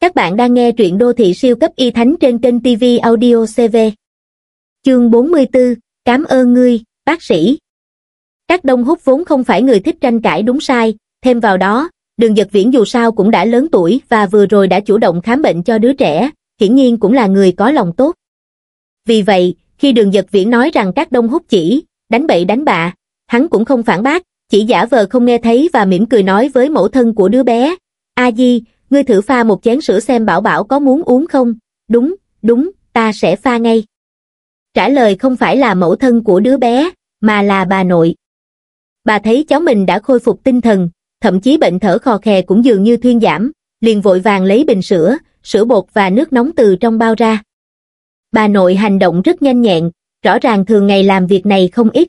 Các bạn đang nghe truyện đô thị siêu cấp y thánh trên kênh TV Audio CV. Chương 44, cảm ơn ngươi, bác sĩ. Các đông hút vốn không phải người thích tranh cãi đúng sai, thêm vào đó, đường giật viễn dù sao cũng đã lớn tuổi và vừa rồi đã chủ động khám bệnh cho đứa trẻ, hiển nhiên cũng là người có lòng tốt. Vì vậy, khi đường giật viễn nói rằng các đông hút chỉ, đánh bậy đánh bạ, hắn cũng không phản bác, chỉ giả vờ không nghe thấy và mỉm cười nói với mẫu thân của đứa bé, A Di, ngươi thử pha một chén sữa xem bảo bảo có muốn uống không, đúng, đúng, ta sẽ pha ngay. Trả lời không phải là mẫu thân của đứa bé, mà là bà nội. Bà thấy cháu mình đã khôi phục tinh thần, thậm chí bệnh thở khò khè cũng dường như thuyên giảm, liền vội vàng lấy bình sữa, sữa bột và nước nóng từ trong bao ra. Bà nội hành động rất nhanh nhẹn, rõ ràng thường ngày làm việc này không ít.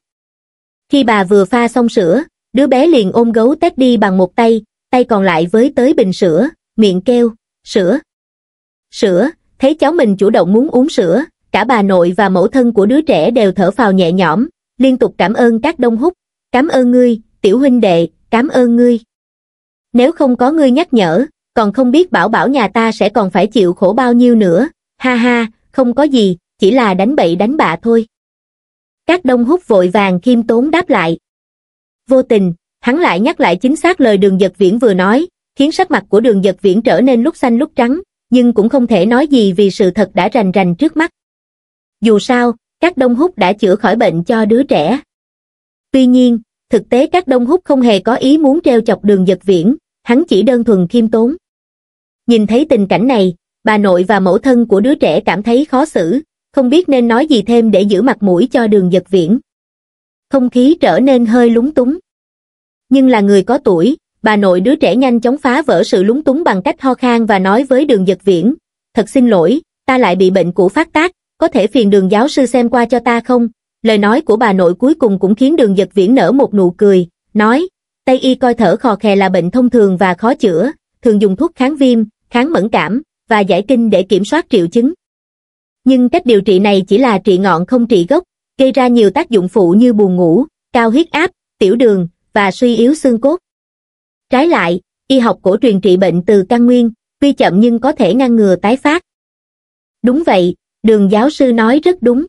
Khi bà vừa pha xong sữa, đứa bé liền ôm gấu đi bằng một tay, tay còn lại với tới bình sữa, miệng kêu, sữa. Sữa, thấy cháu mình chủ động muốn uống sữa, cả bà nội và mẫu thân của đứa trẻ đều thở phào nhẹ nhõm, liên tục cảm ơn các đông hút, cảm ơn ngươi, tiểu huynh đệ, cảm ơn ngươi. Nếu không có ngươi nhắc nhở, còn không biết bảo bảo nhà ta sẽ còn phải chịu khổ bao nhiêu nữa, ha ha, không có gì, chỉ là đánh bậy đánh bạ thôi. Các đông hút vội vàng khiêm tốn đáp lại. Vô tình, hắn lại nhắc lại chính xác lời đường giật viễn vừa nói, khiến sắc mặt của đường giật viễn trở nên lúc xanh lúc trắng, nhưng cũng không thể nói gì vì sự thật đã rành rành trước mắt. Dù sao, các đông hút đã chữa khỏi bệnh cho đứa trẻ. Tuy nhiên, thực tế các đông hút không hề có ý muốn treo chọc đường giật viễn, hắn chỉ đơn thuần khiêm tốn. Nhìn thấy tình cảnh này, bà nội và mẫu thân của đứa trẻ cảm thấy khó xử, không biết nên nói gì thêm để giữ mặt mũi cho đường giật viễn. Không khí trở nên hơi lúng túng. Nhưng là người có tuổi, bà nội đứa trẻ nhanh chóng phá vỡ sự lúng túng bằng cách ho khan và nói với đường giật viễn, thật xin lỗi, ta lại bị bệnh cũ phát tác, có thể phiền đường giáo sư xem qua cho ta không? Lời nói của bà nội cuối cùng cũng khiến đường giật viễn nở một nụ cười, nói, Tây y coi thở khò khè là bệnh thông thường và khó chữa, thường dùng thuốc kháng viêm, kháng mẫn cảm và giải kinh để kiểm soát triệu chứng. Nhưng cách điều trị này chỉ là trị ngọn không trị gốc, gây ra nhiều tác dụng phụ như buồn ngủ, cao huyết áp, tiểu đường và suy yếu xương cốt. Trái lại, y học cổ truyền trị bệnh từ căn nguyên, tuy chậm nhưng có thể ngăn ngừa tái phát. Đúng vậy, đường giáo sư nói rất đúng.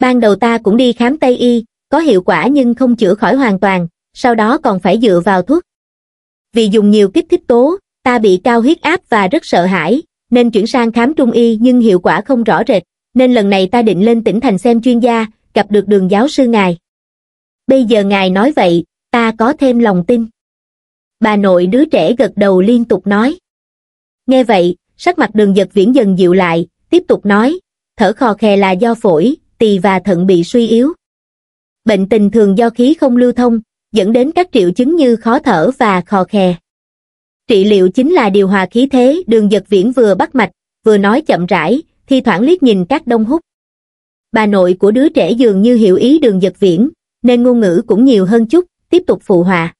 Ban đầu ta cũng đi khám Tây Y, có hiệu quả nhưng không chữa khỏi hoàn toàn, sau đó còn phải dựa vào thuốc. Vì dùng nhiều kích thích tố, ta bị cao huyết áp và rất sợ hãi, nên chuyển sang khám Trung Y nhưng hiệu quả không rõ rệt, nên lần này ta định lên tỉnh thành xem chuyên gia, gặp được đường giáo sư ngài. Bây giờ ngài nói vậy, ta có thêm lòng tin bà nội đứa trẻ gật đầu liên tục nói nghe vậy sắc mặt đường giật viễn dần dịu lại tiếp tục nói thở khò khè là do phổi tỳ và thận bị suy yếu bệnh tình thường do khí không lưu thông dẫn đến các triệu chứng như khó thở và khò khè trị liệu chính là điều hòa khí thế đường giật viễn vừa bắt mạch vừa nói chậm rãi thi thoảng liếc nhìn các đông hút bà nội của đứa trẻ dường như hiểu ý đường giật viễn nên ngôn ngữ cũng nhiều hơn chút tiếp tục phụ hòa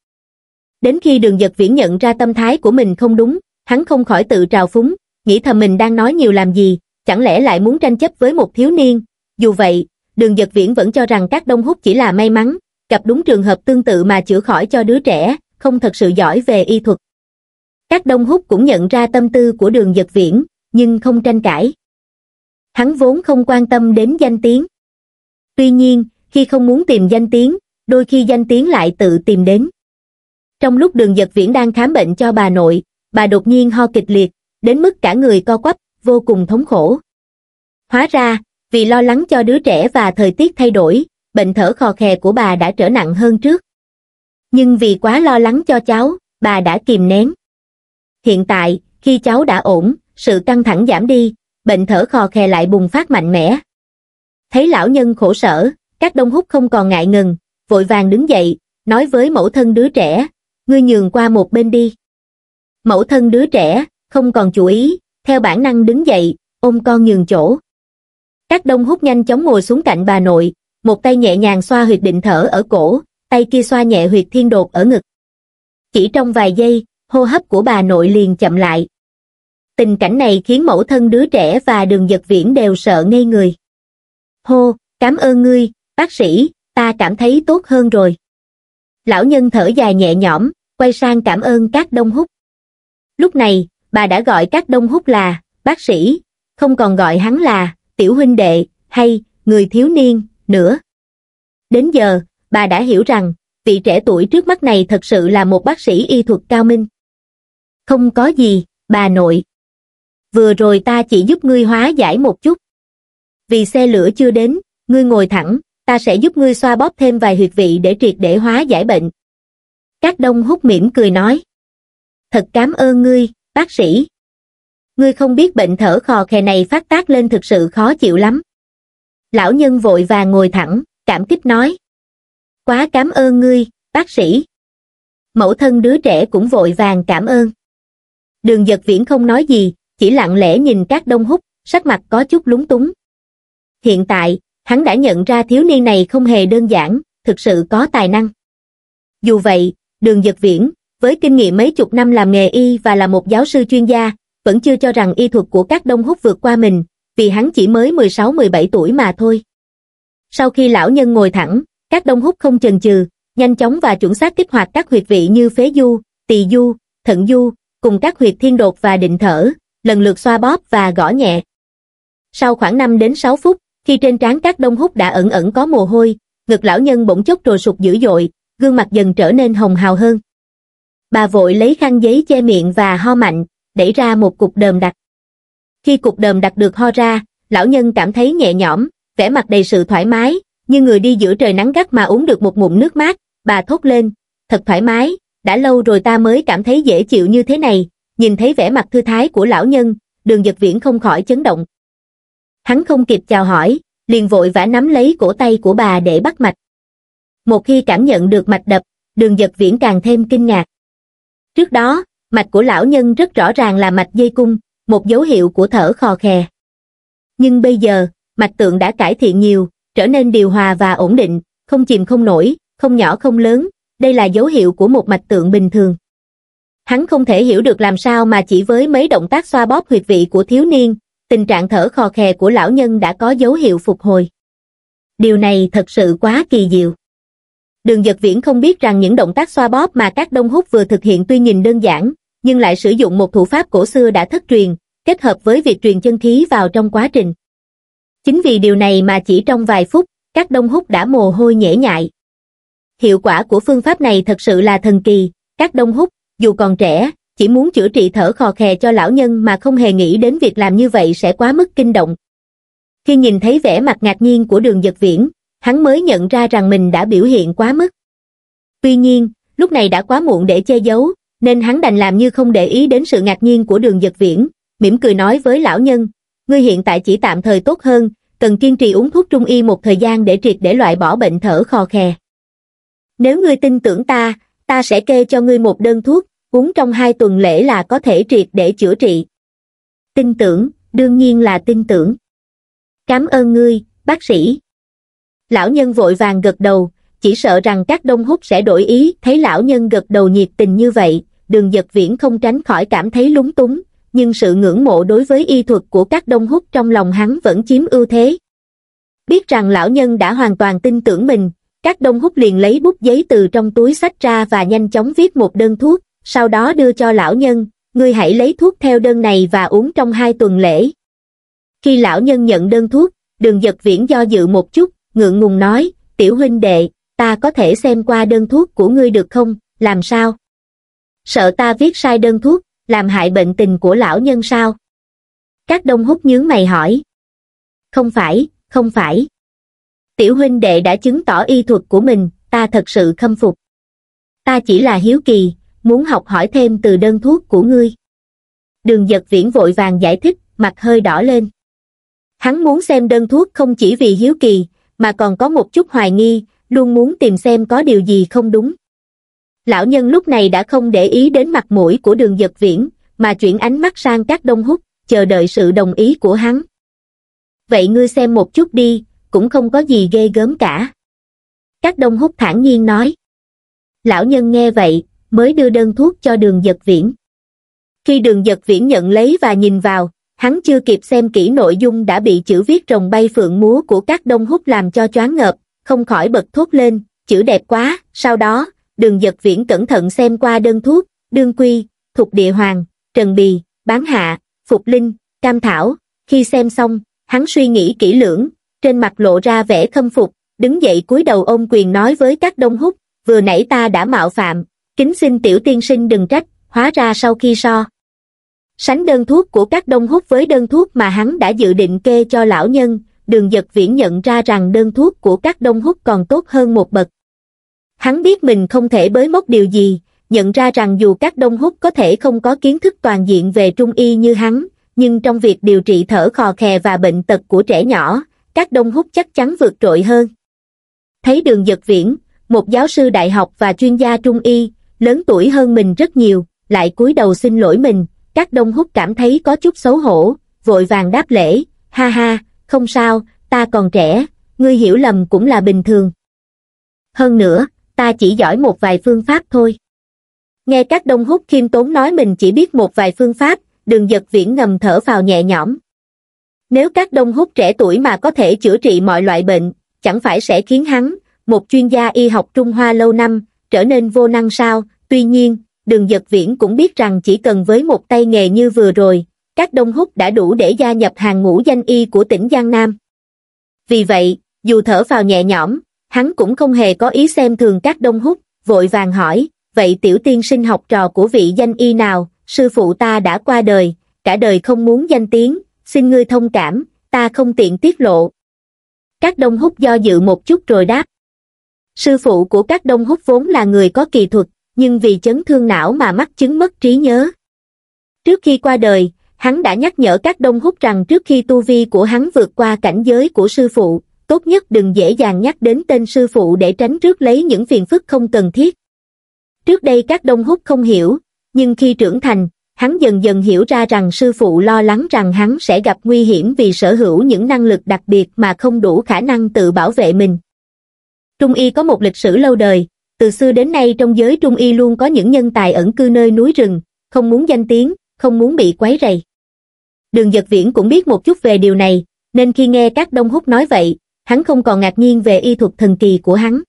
đến khi đường giật viễn nhận ra tâm thái của mình không đúng, hắn không khỏi tự trào phúng, nghĩ thầm mình đang nói nhiều làm gì, chẳng lẽ lại muốn tranh chấp với một thiếu niên. Dù vậy, đường giật viễn vẫn cho rằng các đông hút chỉ là may mắn, gặp đúng trường hợp tương tự mà chữa khỏi cho đứa trẻ, không thật sự giỏi về y thuật. Các đông hút cũng nhận ra tâm tư của đường giật viễn, nhưng không tranh cãi. Hắn vốn không quan tâm đến danh tiếng. Tuy nhiên, khi không muốn tìm danh tiếng, đôi khi danh tiếng lại tự tìm đến trong lúc đường giật viễn đang khám bệnh cho bà nội bà đột nhiên ho kịch liệt đến mức cả người co quắp vô cùng thống khổ hóa ra vì lo lắng cho đứa trẻ và thời tiết thay đổi bệnh thở khò khè của bà đã trở nặng hơn trước nhưng vì quá lo lắng cho cháu bà đã kìm nén hiện tại khi cháu đã ổn sự căng thẳng giảm đi bệnh thở khò khè lại bùng phát mạnh mẽ thấy lão nhân khổ sở các đông húc không còn ngại ngừng vội vàng đứng dậy nói với mẫu thân đứa trẻ ngươi nhường qua một bên đi. Mẫu thân đứa trẻ, không còn chú ý, theo bản năng đứng dậy, ôm con nhường chỗ. Các đông hút nhanh chóng ngồi xuống cạnh bà nội, một tay nhẹ nhàng xoa huyệt định thở ở cổ, tay kia xoa nhẹ huyệt thiên đột ở ngực. Chỉ trong vài giây, hô hấp của bà nội liền chậm lại. Tình cảnh này khiến mẫu thân đứa trẻ và đường giật viễn đều sợ ngây người. Hô, cảm ơn ngươi, bác sĩ, ta cảm thấy tốt hơn rồi. Lão nhân thở dài nhẹ nhõm, quay sang cảm ơn các đông húc. Lúc này, bà đã gọi các đông húc là bác sĩ, không còn gọi hắn là tiểu huynh đệ hay người thiếu niên nữa. Đến giờ, bà đã hiểu rằng vị trẻ tuổi trước mắt này thật sự là một bác sĩ y thuật cao minh. Không có gì, bà nội. Vừa rồi ta chỉ giúp ngươi hóa giải một chút. Vì xe lửa chưa đến, ngươi ngồi thẳng, ta sẽ giúp ngươi xoa bóp thêm vài huyệt vị để triệt để hóa giải bệnh. Các đông hút mỉm cười nói. Thật cảm ơn ngươi, bác sĩ. Ngươi không biết bệnh thở khò khè này phát tác lên thực sự khó chịu lắm. Lão nhân vội và ngồi thẳng, cảm kích nói. Quá cảm ơn ngươi, bác sĩ. Mẫu thân đứa trẻ cũng vội vàng cảm ơn. Đường giật viễn không nói gì, chỉ lặng lẽ nhìn các đông hút, sắc mặt có chút lúng túng. Hiện tại, hắn đã nhận ra thiếu niên này không hề đơn giản, thực sự có tài năng. Dù vậy, đường dật viễn, với kinh nghiệm mấy chục năm làm nghề y và là một giáo sư chuyên gia, vẫn chưa cho rằng y thuật của các đông hút vượt qua mình, vì hắn chỉ mới 16-17 tuổi mà thôi. Sau khi lão nhân ngồi thẳng, các đông hút không chần chừ, nhanh chóng và chuẩn xác kích hoạt các huyệt vị như phế du, tỳ du, thận du, cùng các huyệt thiên đột và định thở, lần lượt xoa bóp và gõ nhẹ. Sau khoảng 5 đến 6 phút, khi trên trán các đông hút đã ẩn ẩn có mồ hôi, ngực lão nhân bỗng chốc rồi sụt dữ dội, gương mặt dần trở nên hồng hào hơn. Bà vội lấy khăn giấy che miệng và ho mạnh, đẩy ra một cục đờm đặc. Khi cục đờm đặc được ho ra, lão nhân cảm thấy nhẹ nhõm, vẻ mặt đầy sự thoải mái, như người đi giữa trời nắng gắt mà uống được một ngụm nước mát, bà thốt lên, thật thoải mái, đã lâu rồi ta mới cảm thấy dễ chịu như thế này, nhìn thấy vẻ mặt thư thái của lão nhân, đường giật viễn không khỏi chấn động hắn không kịp chào hỏi liền vội vã nắm lấy cổ tay của bà để bắt mạch một khi cảm nhận được mạch đập đường giật viễn càng thêm kinh ngạc trước đó mạch của lão nhân rất rõ ràng là mạch dây cung một dấu hiệu của thở khò khè nhưng bây giờ mạch tượng đã cải thiện nhiều trở nên điều hòa và ổn định không chìm không nổi không nhỏ không lớn đây là dấu hiệu của một mạch tượng bình thường hắn không thể hiểu được làm sao mà chỉ với mấy động tác xoa bóp huyệt vị của thiếu niên tình trạng thở khò khè của lão nhân đã có dấu hiệu phục hồi. Điều này thật sự quá kỳ diệu. Đường Dật Viễn không biết rằng những động tác xoa bóp mà các đông hút vừa thực hiện tuy nhìn đơn giản, nhưng lại sử dụng một thủ pháp cổ xưa đã thất truyền, kết hợp với việc truyền chân khí vào trong quá trình. Chính vì điều này mà chỉ trong vài phút, các đông hút đã mồ hôi nhễ nhại. Hiệu quả của phương pháp này thật sự là thần kỳ, các đông hút, dù còn trẻ, chỉ muốn chữa trị thở khò khè cho lão nhân mà không hề nghĩ đến việc làm như vậy sẽ quá mức kinh động. Khi nhìn thấy vẻ mặt ngạc nhiên của đường giật viễn, hắn mới nhận ra rằng mình đã biểu hiện quá mức. Tuy nhiên, lúc này đã quá muộn để che giấu, nên hắn đành làm như không để ý đến sự ngạc nhiên của đường giật viễn, mỉm cười nói với lão nhân, ngươi hiện tại chỉ tạm thời tốt hơn, cần kiên trì uống thuốc trung y một thời gian để triệt để loại bỏ bệnh thở khò khè. Nếu ngươi tin tưởng ta, ta sẽ kê cho ngươi một đơn thuốc, uống trong hai tuần lễ là có thể triệt để chữa trị tin tưởng đương nhiên là tin tưởng cảm ơn ngươi bác sĩ lão nhân vội vàng gật đầu chỉ sợ rằng các đông húc sẽ đổi ý thấy lão nhân gật đầu nhiệt tình như vậy đường giật viễn không tránh khỏi cảm thấy lúng túng nhưng sự ngưỡng mộ đối với y thuật của các đông húc trong lòng hắn vẫn chiếm ưu thế biết rằng lão nhân đã hoàn toàn tin tưởng mình các đông húc liền lấy bút giấy từ trong túi sách ra và nhanh chóng viết một đơn thuốc sau đó đưa cho lão nhân, ngươi hãy lấy thuốc theo đơn này và uống trong hai tuần lễ. Khi lão nhân nhận đơn thuốc, đường giật viễn do dự một chút, ngượng ngùng nói, tiểu huynh đệ, ta có thể xem qua đơn thuốc của ngươi được không, làm sao? Sợ ta viết sai đơn thuốc, làm hại bệnh tình của lão nhân sao? Các đông hút nhướng mày hỏi. Không phải, không phải. Tiểu huynh đệ đã chứng tỏ y thuật của mình, ta thật sự khâm phục. Ta chỉ là hiếu kỳ, muốn học hỏi thêm từ đơn thuốc của ngươi. Đường giật viễn vội vàng giải thích, mặt hơi đỏ lên. Hắn muốn xem đơn thuốc không chỉ vì hiếu kỳ, mà còn có một chút hoài nghi, luôn muốn tìm xem có điều gì không đúng. Lão nhân lúc này đã không để ý đến mặt mũi của đường giật viễn, mà chuyển ánh mắt sang các đông hút, chờ đợi sự đồng ý của hắn. Vậy ngươi xem một chút đi, cũng không có gì ghê gớm cả. Các đông hút thản nhiên nói. Lão nhân nghe vậy, mới đưa đơn thuốc cho đường giật viễn khi đường giật viễn nhận lấy và nhìn vào hắn chưa kịp xem kỹ nội dung đã bị chữ viết rồng bay phượng múa của các đông hút làm cho choáng ngợp không khỏi bật thốt lên chữ đẹp quá sau đó đường giật viễn cẩn thận xem qua đơn thuốc đương quy thuộc địa hoàng trần bì bán hạ phục linh cam thảo khi xem xong hắn suy nghĩ kỹ lưỡng trên mặt lộ ra vẻ khâm phục đứng dậy cúi đầu ôm quyền nói với các đông hút vừa nãy ta đã mạo phạm kính xin tiểu tiên sinh đừng trách hóa ra sau khi so sánh đơn thuốc của các đông hút với đơn thuốc mà hắn đã dự định kê cho lão nhân đường giật viễn nhận ra rằng đơn thuốc của các đông hút còn tốt hơn một bậc hắn biết mình không thể bới mốc điều gì nhận ra rằng dù các đông hút có thể không có kiến thức toàn diện về trung y như hắn nhưng trong việc điều trị thở khò khè và bệnh tật của trẻ nhỏ các đông hút chắc chắn vượt trội hơn thấy đường giật viễn một giáo sư đại học và chuyên gia trung y lớn tuổi hơn mình rất nhiều, lại cúi đầu xin lỗi mình, các đông hút cảm thấy có chút xấu hổ, vội vàng đáp lễ, ha ha, không sao, ta còn trẻ, ngươi hiểu lầm cũng là bình thường. Hơn nữa, ta chỉ giỏi một vài phương pháp thôi. Nghe các đông hút khiêm tốn nói mình chỉ biết một vài phương pháp, đường giật viễn ngầm thở vào nhẹ nhõm. Nếu các đông hút trẻ tuổi mà có thể chữa trị mọi loại bệnh, chẳng phải sẽ khiến hắn, một chuyên gia y học Trung Hoa lâu năm, trở nên vô năng sao, Tuy nhiên, đường giật viễn cũng biết rằng chỉ cần với một tay nghề như vừa rồi, các đông húc đã đủ để gia nhập hàng ngũ danh y của tỉnh Giang Nam. Vì vậy, dù thở vào nhẹ nhõm, hắn cũng không hề có ý xem thường các đông húc, vội vàng hỏi, vậy tiểu tiên sinh học trò của vị danh y nào, sư phụ ta đã qua đời, cả đời không muốn danh tiếng, xin ngươi thông cảm, ta không tiện tiết lộ. Các đông húc do dự một chút rồi đáp. Sư phụ của các đông húc vốn là người có kỳ thuật, nhưng vì chấn thương não mà mắc chứng mất trí nhớ. Trước khi qua đời, hắn đã nhắc nhở các đông hút rằng trước khi tu vi của hắn vượt qua cảnh giới của sư phụ, tốt nhất đừng dễ dàng nhắc đến tên sư phụ để tránh rước lấy những phiền phức không cần thiết. Trước đây các đông hút không hiểu, nhưng khi trưởng thành, hắn dần dần hiểu ra rằng sư phụ lo lắng rằng hắn sẽ gặp nguy hiểm vì sở hữu những năng lực đặc biệt mà không đủ khả năng tự bảo vệ mình. Trung y có một lịch sử lâu đời, từ xưa đến nay trong giới trung y luôn có những nhân tài ẩn cư nơi núi rừng, không muốn danh tiếng, không muốn bị quấy rầy. Đường Dật Viễn cũng biết một chút về điều này, nên khi nghe các đông húc nói vậy, hắn không còn ngạc nhiên về y thuật thần kỳ của hắn.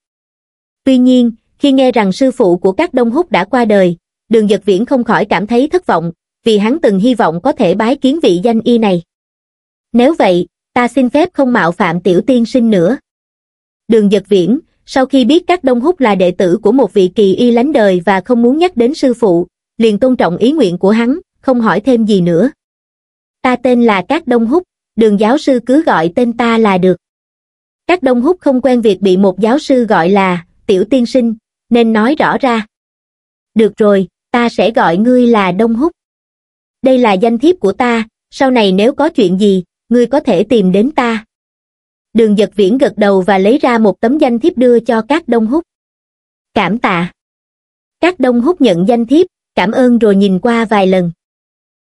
Tuy nhiên, khi nghe rằng sư phụ của các đông húc đã qua đời, đường Dật Viễn không khỏi cảm thấy thất vọng, vì hắn từng hy vọng có thể bái kiến vị danh y này. Nếu vậy, ta xin phép không mạo phạm tiểu tiên sinh nữa. Đường Dật Viễn, sau khi biết các Đông Húc là đệ tử của một vị kỳ y lánh đời và không muốn nhắc đến sư phụ, liền tôn trọng ý nguyện của hắn, không hỏi thêm gì nữa. Ta tên là Các Đông Húc, đường giáo sư cứ gọi tên ta là được. Các Đông Húc không quen việc bị một giáo sư gọi là tiểu tiên sinh, nên nói rõ ra. Được rồi, ta sẽ gọi ngươi là Đông Húc. Đây là danh thiếp của ta, sau này nếu có chuyện gì, ngươi có thể tìm đến ta đường giật viễn gật đầu và lấy ra một tấm danh thiếp đưa cho các đông húc cảm tạ các đông húc nhận danh thiếp cảm ơn rồi nhìn qua vài lần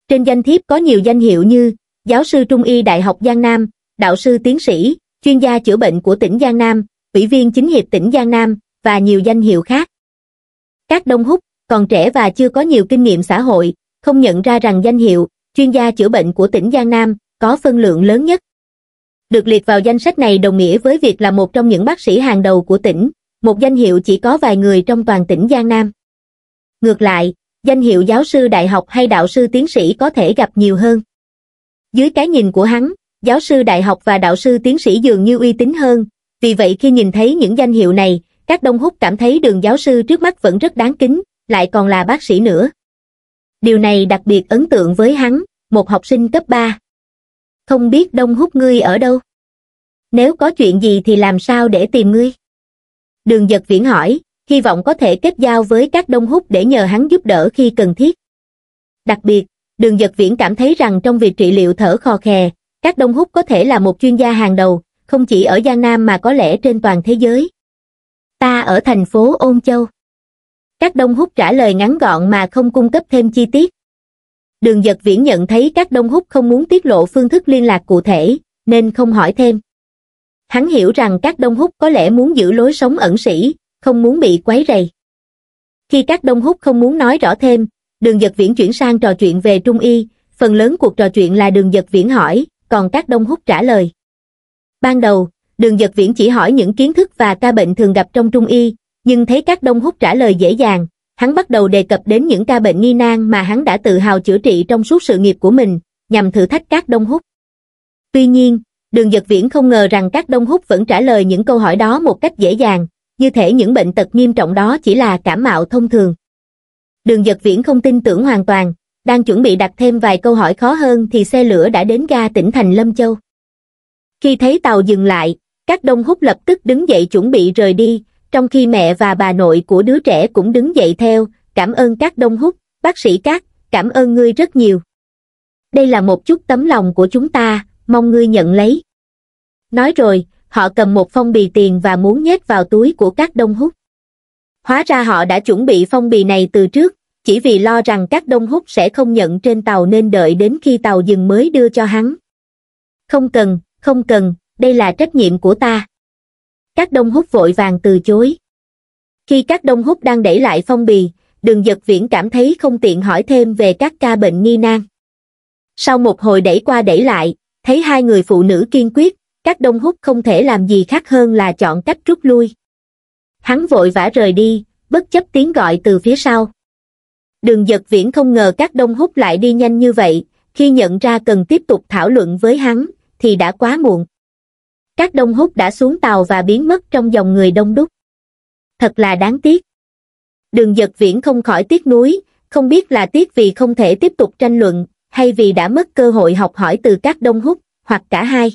trên danh thiếp có nhiều danh hiệu như giáo sư trung y đại học giang nam đạo sư tiến sĩ chuyên gia chữa bệnh của tỉnh giang nam ủy viên chính hiệp tỉnh giang nam và nhiều danh hiệu khác các đông húc còn trẻ và chưa có nhiều kinh nghiệm xã hội không nhận ra rằng danh hiệu chuyên gia chữa bệnh của tỉnh giang nam có phân lượng lớn nhất được liệt vào danh sách này đồng nghĩa với việc là một trong những bác sĩ hàng đầu của tỉnh, một danh hiệu chỉ có vài người trong toàn tỉnh Giang Nam. Ngược lại, danh hiệu giáo sư đại học hay đạo sư tiến sĩ có thể gặp nhiều hơn. Dưới cái nhìn của hắn, giáo sư đại học và đạo sư tiến sĩ dường như uy tín hơn, vì vậy khi nhìn thấy những danh hiệu này, các đông húc cảm thấy đường giáo sư trước mắt vẫn rất đáng kính, lại còn là bác sĩ nữa. Điều này đặc biệt ấn tượng với hắn, một học sinh cấp 3 không biết đông hút ngươi ở đâu nếu có chuyện gì thì làm sao để tìm ngươi đường giật viễn hỏi hy vọng có thể kết giao với các đông hút để nhờ hắn giúp đỡ khi cần thiết đặc biệt đường giật viễn cảm thấy rằng trong việc trị liệu thở khò khè các đông hút có thể là một chuyên gia hàng đầu không chỉ ở giang nam mà có lẽ trên toàn thế giới ta ở thành phố ôn châu các đông hút trả lời ngắn gọn mà không cung cấp thêm chi tiết Đường giật viễn nhận thấy các đông húc không muốn tiết lộ phương thức liên lạc cụ thể, nên không hỏi thêm. Hắn hiểu rằng các đông húc có lẽ muốn giữ lối sống ẩn sĩ, không muốn bị quấy rầy. Khi các đông húc không muốn nói rõ thêm, đường giật viễn chuyển sang trò chuyện về Trung Y, phần lớn cuộc trò chuyện là đường giật viễn hỏi, còn các đông húc trả lời. Ban đầu, đường giật viễn chỉ hỏi những kiến thức và ca bệnh thường gặp trong Trung Y, nhưng thấy các đông húc trả lời dễ dàng, hắn bắt đầu đề cập đến những ca bệnh nghi nan mà hắn đã tự hào chữa trị trong suốt sự nghiệp của mình, nhằm thử thách các đông hút. Tuy nhiên, đường giật viễn không ngờ rằng các đông hút vẫn trả lời những câu hỏi đó một cách dễ dàng, như thể những bệnh tật nghiêm trọng đó chỉ là cảm mạo thông thường. Đường giật viễn không tin tưởng hoàn toàn, đang chuẩn bị đặt thêm vài câu hỏi khó hơn thì xe lửa đã đến ga tỉnh thành Lâm Châu. Khi thấy tàu dừng lại, các đông hút lập tức đứng dậy chuẩn bị rời đi, trong khi mẹ và bà nội của đứa trẻ cũng đứng dậy theo, cảm ơn các đông hút, bác sĩ các, cảm ơn ngươi rất nhiều. Đây là một chút tấm lòng của chúng ta, mong ngươi nhận lấy. Nói rồi, họ cầm một phong bì tiền và muốn nhét vào túi của các đông hút. Hóa ra họ đã chuẩn bị phong bì này từ trước, chỉ vì lo rằng các đông hút sẽ không nhận trên tàu nên đợi đến khi tàu dừng mới đưa cho hắn. Không cần, không cần, đây là trách nhiệm của ta các đông hút vội vàng từ chối khi các đông hút đang đẩy lại phong bì đường giật viễn cảm thấy không tiện hỏi thêm về các ca bệnh nghi nan sau một hồi đẩy qua đẩy lại thấy hai người phụ nữ kiên quyết các đông hút không thể làm gì khác hơn là chọn cách rút lui hắn vội vã rời đi bất chấp tiếng gọi từ phía sau đường giật viễn không ngờ các đông hút lại đi nhanh như vậy khi nhận ra cần tiếp tục thảo luận với hắn thì đã quá muộn các đông hút đã xuống tàu và biến mất trong dòng người đông đúc. Thật là đáng tiếc. Đường giật viễn không khỏi tiếc nuối, không biết là tiếc vì không thể tiếp tục tranh luận, hay vì đã mất cơ hội học hỏi từ các đông hút, hoặc cả hai.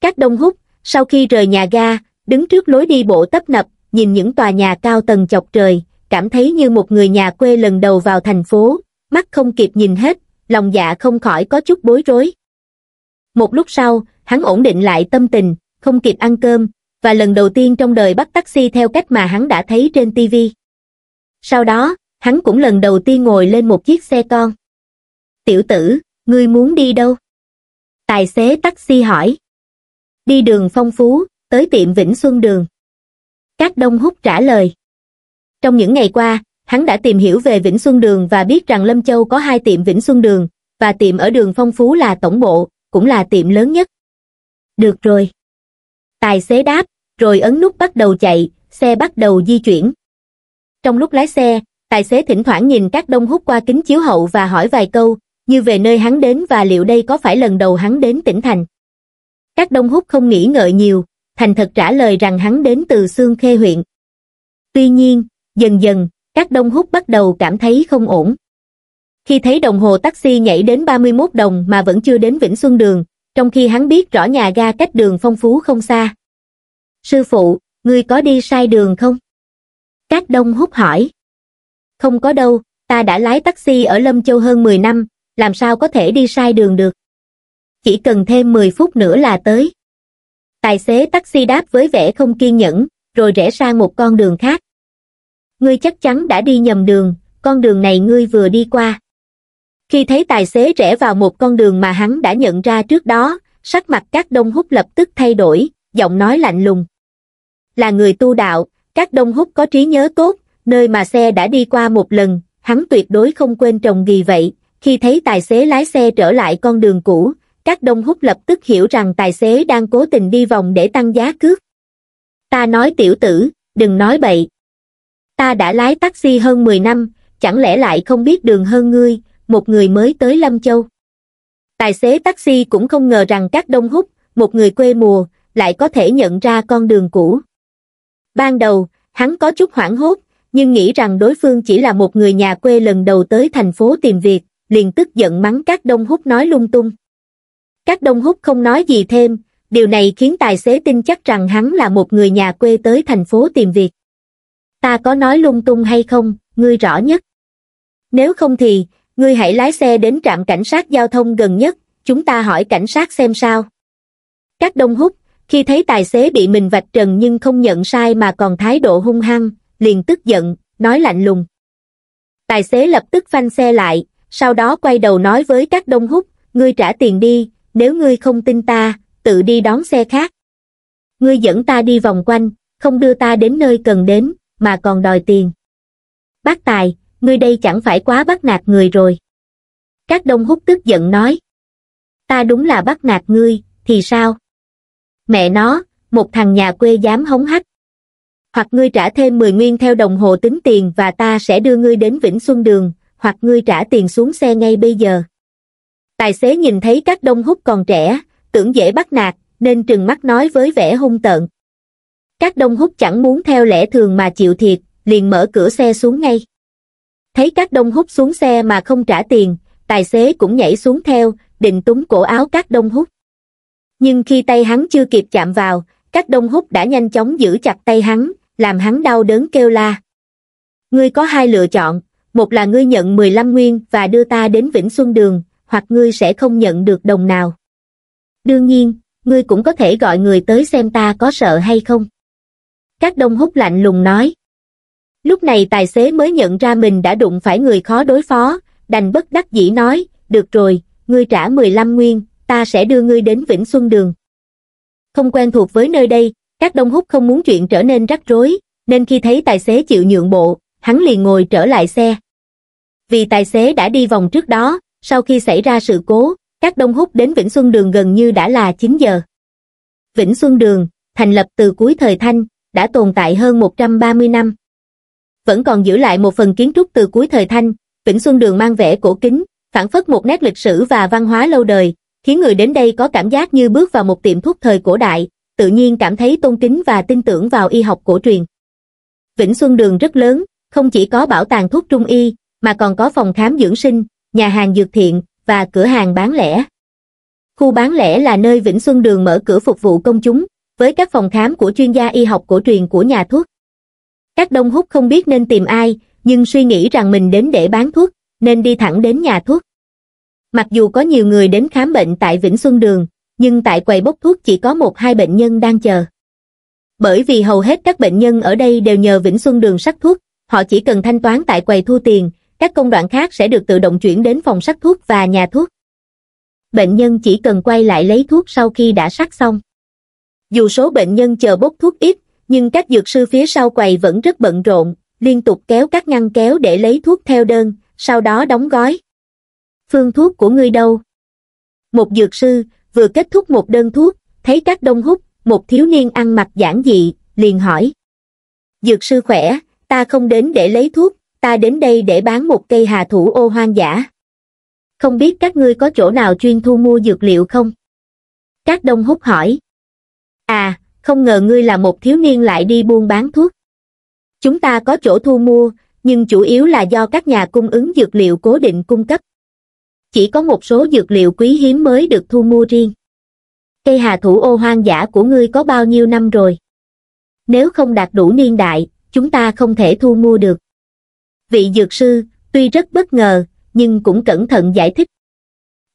Các đông hút sau khi rời nhà ga, đứng trước lối đi bộ tấp nập, nhìn những tòa nhà cao tầng chọc trời, cảm thấy như một người nhà quê lần đầu vào thành phố, mắt không kịp nhìn hết, lòng dạ không khỏi có chút bối rối. Một lúc sau, hắn ổn định lại tâm tình, không kịp ăn cơm, và lần đầu tiên trong đời bắt taxi theo cách mà hắn đã thấy trên TV. Sau đó, hắn cũng lần đầu tiên ngồi lên một chiếc xe con. Tiểu tử, ngươi muốn đi đâu? Tài xế taxi hỏi. Đi đường phong phú, tới tiệm Vĩnh Xuân Đường. Các đông hút trả lời. Trong những ngày qua, hắn đã tìm hiểu về Vĩnh Xuân Đường và biết rằng Lâm Châu có hai tiệm Vĩnh Xuân Đường, và tiệm ở đường phong phú là tổng bộ, cũng là tiệm lớn nhất. Được rồi. Tài xế đáp, rồi ấn nút bắt đầu chạy, xe bắt đầu di chuyển. Trong lúc lái xe, tài xế thỉnh thoảng nhìn các đông hút qua kính chiếu hậu và hỏi vài câu, như về nơi hắn đến và liệu đây có phải lần đầu hắn đến tỉnh thành. Các đông hút không nghĩ ngợi nhiều, thành thật trả lời rằng hắn đến từ xương khê huyện. Tuy nhiên, dần dần, các đông hút bắt đầu cảm thấy không ổn. Khi thấy đồng hồ taxi nhảy đến 31 đồng mà vẫn chưa đến Vĩnh Xuân Đường, trong khi hắn biết rõ nhà ga cách đường phong phú không xa. Sư phụ, ngươi có đi sai đường không? Các đông hút hỏi. Không có đâu, ta đã lái taxi ở Lâm Châu hơn 10 năm, làm sao có thể đi sai đường được? Chỉ cần thêm 10 phút nữa là tới. Tài xế taxi đáp với vẻ không kiên nhẫn, rồi rẽ sang một con đường khác. Ngươi chắc chắn đã đi nhầm đường, con đường này ngươi vừa đi qua khi thấy tài xế rẽ vào một con đường mà hắn đã nhận ra trước đó sắc mặt các đông húc lập tức thay đổi giọng nói lạnh lùng là người tu đạo các đông húc có trí nhớ tốt nơi mà xe đã đi qua một lần hắn tuyệt đối không quên trồng gì vậy khi thấy tài xế lái xe trở lại con đường cũ các đông húc lập tức hiểu rằng tài xế đang cố tình đi vòng để tăng giá cước ta nói tiểu tử đừng nói bậy ta đã lái taxi hơn 10 năm chẳng lẽ lại không biết đường hơn ngươi một người mới tới Lâm Châu. Tài xế taxi cũng không ngờ rằng các đông hút, một người quê mùa, lại có thể nhận ra con đường cũ. Ban đầu, hắn có chút hoảng hốt, nhưng nghĩ rằng đối phương chỉ là một người nhà quê lần đầu tới thành phố tìm việc, liền tức giận mắng các đông hút nói lung tung. Các đông hút không nói gì thêm, điều này khiến tài xế tin chắc rằng hắn là một người nhà quê tới thành phố tìm việc. Ta có nói lung tung hay không, ngươi rõ nhất. Nếu không thì, ngươi hãy lái xe đến trạm cảnh sát giao thông gần nhất chúng ta hỏi cảnh sát xem sao các đông húc khi thấy tài xế bị mình vạch trần nhưng không nhận sai mà còn thái độ hung hăng liền tức giận nói lạnh lùng tài xế lập tức phanh xe lại sau đó quay đầu nói với các đông húc ngươi trả tiền đi nếu ngươi không tin ta tự đi đón xe khác ngươi dẫn ta đi vòng quanh không đưa ta đến nơi cần đến mà còn đòi tiền bác tài ngươi đây chẳng phải quá bắt nạt người rồi các đông hút tức giận nói ta đúng là bắt nạt ngươi thì sao mẹ nó một thằng nhà quê dám hống hách hoặc ngươi trả thêm 10 nguyên theo đồng hồ tính tiền và ta sẽ đưa ngươi đến Vĩnh Xuân Đường, hoặc ngươi trả tiền xuống xe ngay bây giờ. Tài xế nhìn thấy các đông hút còn trẻ, tưởng dễ bắt nạt, nên trừng mắt nói với vẻ hung tợn. Các đông hút chẳng muốn theo lẽ thường mà chịu thiệt, liền mở cửa xe xuống ngay thấy các đông hút xuống xe mà không trả tiền, tài xế cũng nhảy xuống theo, định túm cổ áo các đông hút. Nhưng khi tay hắn chưa kịp chạm vào, các đông hút đã nhanh chóng giữ chặt tay hắn, làm hắn đau đớn kêu la. Ngươi có hai lựa chọn, một là ngươi nhận 15 nguyên và đưa ta đến Vĩnh Xuân Đường, hoặc ngươi sẽ không nhận được đồng nào. Đương nhiên, ngươi cũng có thể gọi người tới xem ta có sợ hay không. Các đông hút lạnh lùng nói. Lúc này tài xế mới nhận ra mình đã đụng phải người khó đối phó, đành bất đắc dĩ nói, được rồi, ngươi trả 15 nguyên, ta sẽ đưa ngươi đến Vĩnh Xuân Đường. Không quen thuộc với nơi đây, các đông húc không muốn chuyện trở nên rắc rối, nên khi thấy tài xế chịu nhượng bộ, hắn liền ngồi trở lại xe. Vì tài xế đã đi vòng trước đó, sau khi xảy ra sự cố, các đông húc đến Vĩnh Xuân Đường gần như đã là 9 giờ. Vĩnh Xuân Đường, thành lập từ cuối thời Thanh, đã tồn tại hơn 130 năm vẫn còn giữ lại một phần kiến trúc từ cuối thời Thanh, Vĩnh Xuân Đường mang vẻ cổ kính, phản phất một nét lịch sử và văn hóa lâu đời, khiến người đến đây có cảm giác như bước vào một tiệm thuốc thời cổ đại, tự nhiên cảm thấy tôn kính và tin tưởng vào y học cổ truyền. Vĩnh Xuân Đường rất lớn, không chỉ có bảo tàng thuốc trung y, mà còn có phòng khám dưỡng sinh, nhà hàng dược thiện và cửa hàng bán lẻ. Khu bán lẻ là nơi Vĩnh Xuân Đường mở cửa phục vụ công chúng, với các phòng khám của chuyên gia y học cổ truyền của nhà thuốc, các đông hút không biết nên tìm ai, nhưng suy nghĩ rằng mình đến để bán thuốc, nên đi thẳng đến nhà thuốc. Mặc dù có nhiều người đến khám bệnh tại Vĩnh Xuân Đường, nhưng tại quầy bốc thuốc chỉ có một hai bệnh nhân đang chờ. Bởi vì hầu hết các bệnh nhân ở đây đều nhờ Vĩnh Xuân Đường sắc thuốc, họ chỉ cần thanh toán tại quầy thu tiền, các công đoạn khác sẽ được tự động chuyển đến phòng sắc thuốc và nhà thuốc. Bệnh nhân chỉ cần quay lại lấy thuốc sau khi đã sắc xong. Dù số bệnh nhân chờ bốc thuốc ít, nhưng các dược sư phía sau quầy vẫn rất bận rộn, liên tục kéo các ngăn kéo để lấy thuốc theo đơn, sau đó đóng gói. Phương thuốc của ngươi đâu? Một dược sư vừa kết thúc một đơn thuốc, thấy các đông hút, một thiếu niên ăn mặc giản dị, liền hỏi. Dược sư khỏe, ta không đến để lấy thuốc, ta đến đây để bán một cây hà thủ ô hoang dã. Không biết các ngươi có chỗ nào chuyên thu mua dược liệu không? Các đông hút hỏi. À, không ngờ ngươi là một thiếu niên lại đi buôn bán thuốc. Chúng ta có chỗ thu mua, nhưng chủ yếu là do các nhà cung ứng dược liệu cố định cung cấp. Chỉ có một số dược liệu quý hiếm mới được thu mua riêng. Cây hà thủ ô hoang dã của ngươi có bao nhiêu năm rồi? Nếu không đạt đủ niên đại, chúng ta không thể thu mua được. Vị dược sư, tuy rất bất ngờ, nhưng cũng cẩn thận giải thích.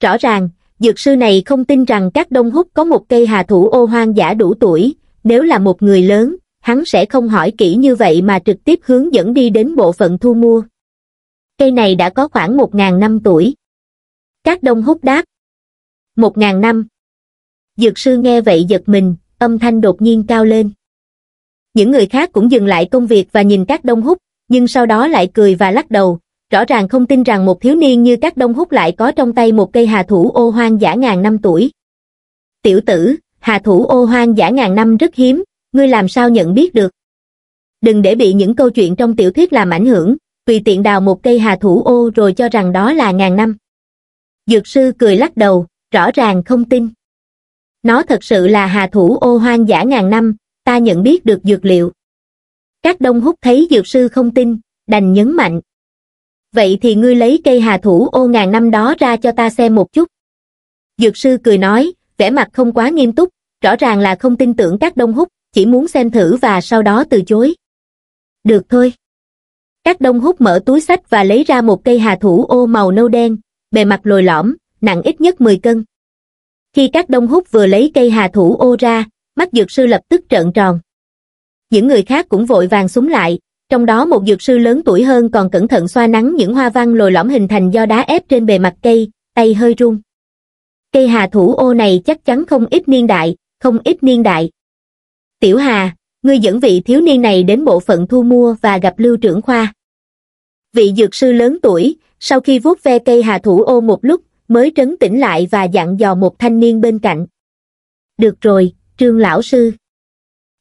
Rõ ràng, dược sư này không tin rằng các đông húc có một cây hà thủ ô hoang dã đủ tuổi, nếu là một người lớn, hắn sẽ không hỏi kỹ như vậy mà trực tiếp hướng dẫn đi đến bộ phận thu mua. Cây này đã có khoảng một ngàn năm tuổi. Các đông hút đáp. một ngàn năm. Dược sư nghe vậy giật mình, âm thanh đột nhiên cao lên. Những người khác cũng dừng lại công việc và nhìn các đông hút, nhưng sau đó lại cười và lắc đầu, rõ ràng không tin rằng một thiếu niên như các đông hút lại có trong tay một cây hà thủ ô hoang giả ngàn năm tuổi. Tiểu tử, hà thủ ô hoang giả ngàn năm rất hiếm, ngươi làm sao nhận biết được. Đừng để bị những câu chuyện trong tiểu thuyết làm ảnh hưởng, vì tiện đào một cây hà thủ ô rồi cho rằng đó là ngàn năm. Dược sư cười lắc đầu, rõ ràng không tin. Nó thật sự là hà thủ ô hoang giả ngàn năm, ta nhận biết được dược liệu. Các đông hút thấy dược sư không tin, đành nhấn mạnh. Vậy thì ngươi lấy cây hà thủ ô ngàn năm đó ra cho ta xem một chút. Dược sư cười nói, vẻ mặt không quá nghiêm túc, rõ ràng là không tin tưởng các đông húc, chỉ muốn xem thử và sau đó từ chối. Được thôi. Các đông hút mở túi sách và lấy ra một cây hà thủ ô màu nâu đen, bề mặt lồi lõm, nặng ít nhất 10 cân. Khi các đông hút vừa lấy cây hà thủ ô ra, mắt dược sư lập tức trợn tròn. Những người khác cũng vội vàng súng lại, trong đó một dược sư lớn tuổi hơn còn cẩn thận xoa nắng những hoa văn lồi lõm hình thành do đá ép trên bề mặt cây, tay hơi rung cây hà thủ ô này chắc chắn không ít niên đại không ít niên đại tiểu hà ngươi dẫn vị thiếu niên này đến bộ phận thu mua và gặp lưu trưởng khoa vị dược sư lớn tuổi sau khi vuốt ve cây hà thủ ô một lúc mới trấn tĩnh lại và dặn dò một thanh niên bên cạnh được rồi trương lão sư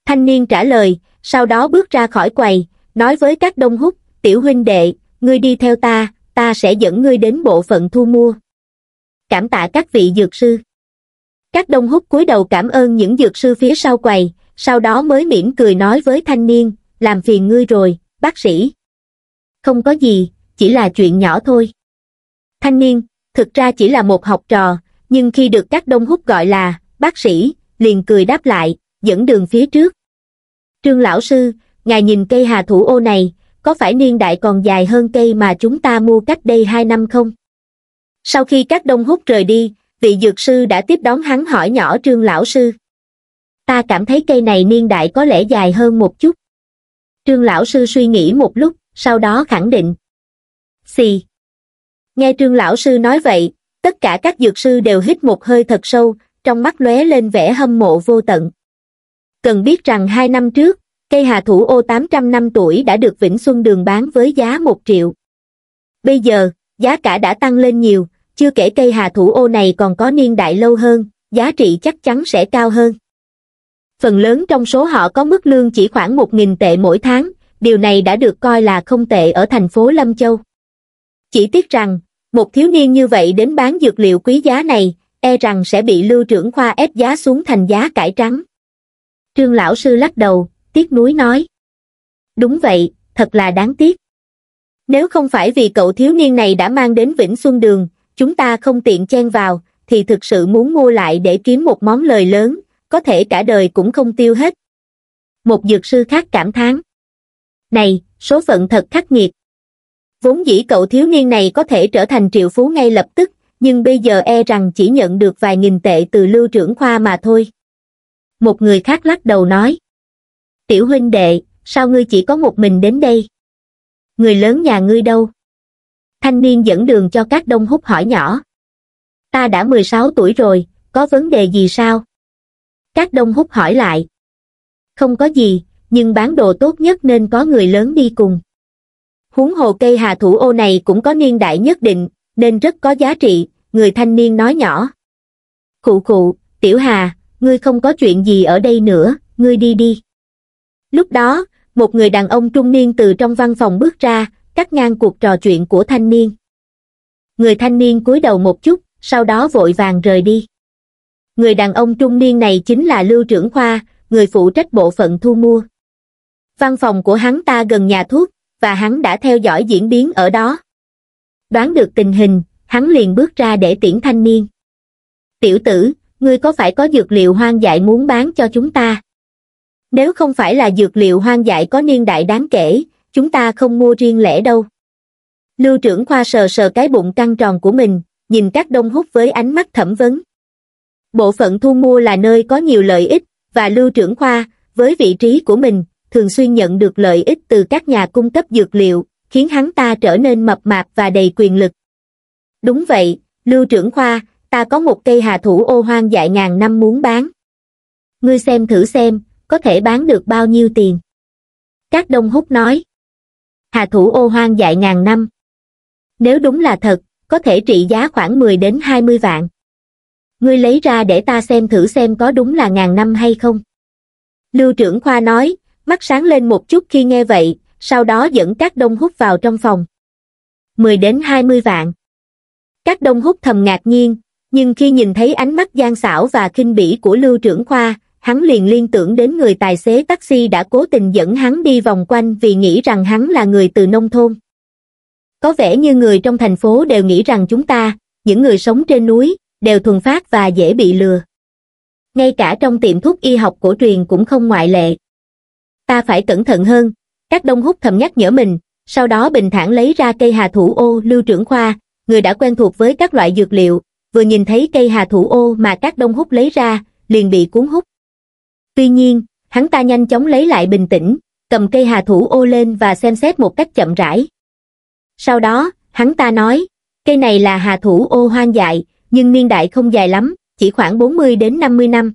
thanh niên trả lời sau đó bước ra khỏi quầy nói với các đông húc tiểu huynh đệ ngươi đi theo ta ta sẽ dẫn ngươi đến bộ phận thu mua cảm tạ các vị dược sư. Các đông hút cúi đầu cảm ơn những dược sư phía sau quầy, sau đó mới mỉm cười nói với thanh niên, làm phiền ngươi rồi, bác sĩ. Không có gì, chỉ là chuyện nhỏ thôi. Thanh niên, thực ra chỉ là một học trò, nhưng khi được các đông hút gọi là bác sĩ, liền cười đáp lại, dẫn đường phía trước. Trương lão sư, ngài nhìn cây hà thủ ô này, có phải niên đại còn dài hơn cây mà chúng ta mua cách đây hai năm không? sau khi các đông hút rời đi vị dược sư đã tiếp đón hắn hỏi nhỏ trương lão sư ta cảm thấy cây này niên đại có lẽ dài hơn một chút trương lão sư suy nghĩ một lúc sau đó khẳng định xì nghe trương lão sư nói vậy tất cả các dược sư đều hít một hơi thật sâu trong mắt lóe lên vẻ hâm mộ vô tận cần biết rằng hai năm trước cây hà thủ ô tám trăm năm tuổi đã được vĩnh xuân đường bán với giá một triệu bây giờ giá cả đã tăng lên nhiều chưa kể cây hà thủ ô này còn có niên đại lâu hơn, giá trị chắc chắn sẽ cao hơn. Phần lớn trong số họ có mức lương chỉ khoảng 1.000 tệ mỗi tháng, điều này đã được coi là không tệ ở thành phố Lâm Châu. Chỉ tiếc rằng, một thiếu niên như vậy đến bán dược liệu quý giá này, e rằng sẽ bị lưu trưởng khoa ép giá xuống thành giá cải trắng. Trương lão sư lắc đầu, tiếc nuối nói. Đúng vậy, thật là đáng tiếc. Nếu không phải vì cậu thiếu niên này đã mang đến Vĩnh Xuân Đường, chúng ta không tiện chen vào, thì thực sự muốn mua lại để kiếm một món lời lớn, có thể cả đời cũng không tiêu hết. Một dược sư khác cảm thán. Này, số phận thật khắc nghiệt. Vốn dĩ cậu thiếu niên này có thể trở thành triệu phú ngay lập tức, nhưng bây giờ e rằng chỉ nhận được vài nghìn tệ từ lưu trưởng khoa mà thôi. Một người khác lắc đầu nói. Tiểu huynh đệ, sao ngươi chỉ có một mình đến đây? Người lớn nhà ngươi đâu? thanh niên dẫn đường cho các đông hút hỏi nhỏ ta đã mười sáu tuổi rồi có vấn đề gì sao các đông hút hỏi lại không có gì nhưng bán đồ tốt nhất nên có người lớn đi cùng huống hồ cây hà thủ ô này cũng có niên đại nhất định nên rất có giá trị người thanh niên nói nhỏ Cụ cụ, tiểu hà ngươi không có chuyện gì ở đây nữa ngươi đi đi lúc đó một người đàn ông trung niên từ trong văn phòng bước ra cắt ngang cuộc trò chuyện của thanh niên. Người thanh niên cúi đầu một chút, sau đó vội vàng rời đi. Người đàn ông trung niên này chính là Lưu Trưởng Khoa, người phụ trách bộ phận thu mua. Văn phòng của hắn ta gần nhà thuốc, và hắn đã theo dõi diễn biến ở đó. Đoán được tình hình, hắn liền bước ra để tiễn thanh niên. Tiểu tử, ngươi có phải có dược liệu hoang dại muốn bán cho chúng ta? Nếu không phải là dược liệu hoang dại có niên đại đáng kể, chúng ta không mua riêng lẻ đâu lưu trưởng khoa sờ sờ cái bụng căng tròn của mình nhìn các đông hút với ánh mắt thẩm vấn bộ phận thu mua là nơi có nhiều lợi ích và lưu trưởng khoa với vị trí của mình thường xuyên nhận được lợi ích từ các nhà cung cấp dược liệu khiến hắn ta trở nên mập mạp và đầy quyền lực đúng vậy lưu trưởng khoa ta có một cây hà thủ ô hoang dại ngàn năm muốn bán ngươi xem thử xem có thể bán được bao nhiêu tiền các đông hút nói hà thủ ô hoang dại ngàn năm. Nếu đúng là thật, có thể trị giá khoảng 10 đến 20 vạn. Ngươi lấy ra để ta xem thử xem có đúng là ngàn năm hay không. Lưu trưởng Khoa nói, mắt sáng lên một chút khi nghe vậy, sau đó dẫn các đông hút vào trong phòng. 10 đến 20 vạn. Các đông hút thầm ngạc nhiên, nhưng khi nhìn thấy ánh mắt gian xảo và kinh bỉ của Lưu trưởng Khoa, hắn liền liên tưởng đến người tài xế taxi đã cố tình dẫn hắn đi vòng quanh vì nghĩ rằng hắn là người từ nông thôn. Có vẻ như người trong thành phố đều nghĩ rằng chúng ta, những người sống trên núi, đều thuần phát và dễ bị lừa. Ngay cả trong tiệm thuốc y học cổ truyền cũng không ngoại lệ. Ta phải cẩn thận hơn, các đông hút thầm nhắc nhở mình, sau đó bình thản lấy ra cây hà thủ ô lưu trưởng khoa, người đã quen thuộc với các loại dược liệu, vừa nhìn thấy cây hà thủ ô mà các đông hút lấy ra, liền bị cuốn hút. Tuy nhiên, hắn ta nhanh chóng lấy lại bình tĩnh, cầm cây hà thủ ô lên và xem xét một cách chậm rãi. Sau đó, hắn ta nói, cây này là hà thủ ô hoang dại, nhưng niên đại không dài lắm, chỉ khoảng 40 đến 50 năm.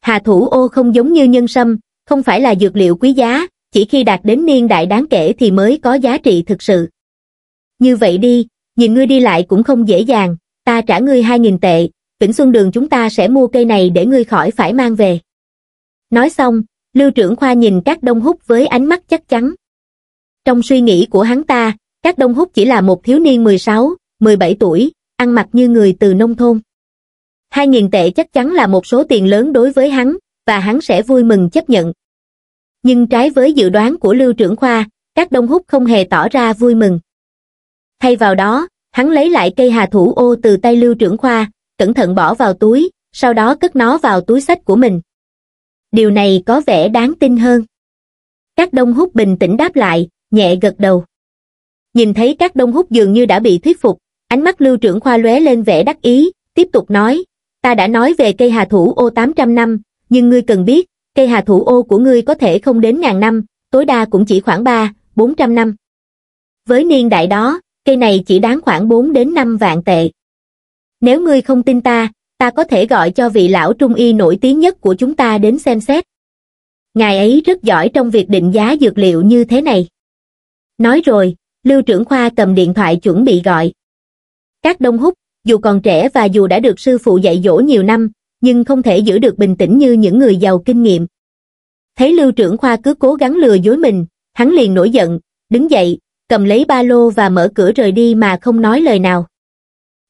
Hà thủ ô không giống như nhân sâm, không phải là dược liệu quý giá, chỉ khi đạt đến niên đại đáng kể thì mới có giá trị thực sự. Như vậy đi, nhìn ngươi đi lại cũng không dễ dàng, ta trả ngươi 2.000 tệ, Vĩnh Xuân Đường chúng ta sẽ mua cây này để ngươi khỏi phải mang về. Nói xong, Lưu trưởng khoa nhìn các đông hút với ánh mắt chắc chắn. Trong suy nghĩ của hắn ta, các đông hút chỉ là một thiếu niên 16, 17 tuổi, ăn mặc như người từ nông thôn. 2.000 tệ chắc chắn là một số tiền lớn đối với hắn, và hắn sẽ vui mừng chấp nhận. Nhưng trái với dự đoán của Lưu trưởng khoa, các đông hút không hề tỏ ra vui mừng. Thay vào đó, hắn lấy lại cây hà thủ ô từ tay Lưu trưởng khoa, cẩn thận bỏ vào túi, sau đó cất nó vào túi sách của mình điều này có vẻ đáng tin hơn các đông hút bình tĩnh đáp lại nhẹ gật đầu nhìn thấy các đông hút dường như đã bị thuyết phục ánh mắt lưu trưởng khoa lóe lên vẻ đắc ý tiếp tục nói ta đã nói về cây hà thủ ô tám trăm năm nhưng ngươi cần biết cây hà thủ ô của ngươi có thể không đến ngàn năm tối đa cũng chỉ khoảng ba bốn trăm năm với niên đại đó cây này chỉ đáng khoảng bốn đến năm vạn tệ nếu ngươi không tin ta ta có thể gọi cho vị lão trung y nổi tiếng nhất của chúng ta đến xem xét. Ngài ấy rất giỏi trong việc định giá dược liệu như thế này. Nói rồi, Lưu trưởng khoa cầm điện thoại chuẩn bị gọi. Các đông húc, dù còn trẻ và dù đã được sư phụ dạy dỗ nhiều năm, nhưng không thể giữ được bình tĩnh như những người giàu kinh nghiệm. Thấy Lưu trưởng khoa cứ cố gắng lừa dối mình, hắn liền nổi giận, đứng dậy, cầm lấy ba lô và mở cửa rời đi mà không nói lời nào.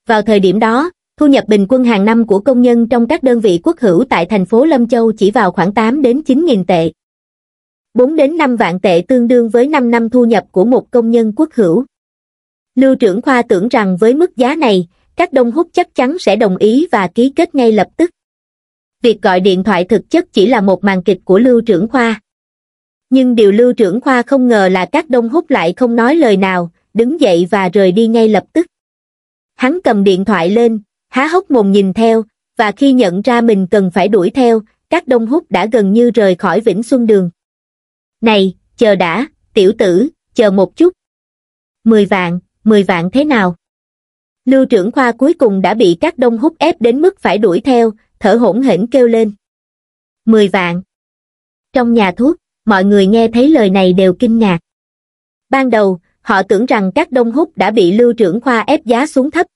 Vào thời điểm đó, Thu nhập bình quân hàng năm của công nhân trong các đơn vị quốc hữu tại thành phố Lâm Châu chỉ vào khoảng 8 đến 9 nghìn tệ. 4 đến 5 vạn tệ tương đương với 5 năm thu nhập của một công nhân quốc hữu. Lưu trưởng khoa tưởng rằng với mức giá này, các đông hút chắc chắn sẽ đồng ý và ký kết ngay lập tức. Việc gọi điện thoại thực chất chỉ là một màn kịch của Lưu trưởng khoa. Nhưng điều Lưu trưởng khoa không ngờ là các đông hút lại không nói lời nào, đứng dậy và rời đi ngay lập tức. Hắn cầm điện thoại lên, há hốc mồm nhìn theo, và khi nhận ra mình cần phải đuổi theo, các đông hút đã gần như rời khỏi Vĩnh Xuân Đường. Này, chờ đã, tiểu tử, chờ một chút. Mười vạn, mười vạn thế nào? Lưu trưởng khoa cuối cùng đã bị các đông hút ép đến mức phải đuổi theo, thở hổn hển kêu lên. Mười vạn. Trong nhà thuốc, mọi người nghe thấy lời này đều kinh ngạc. Ban đầu, họ tưởng rằng các đông hút đã bị lưu trưởng khoa ép giá xuống thấp,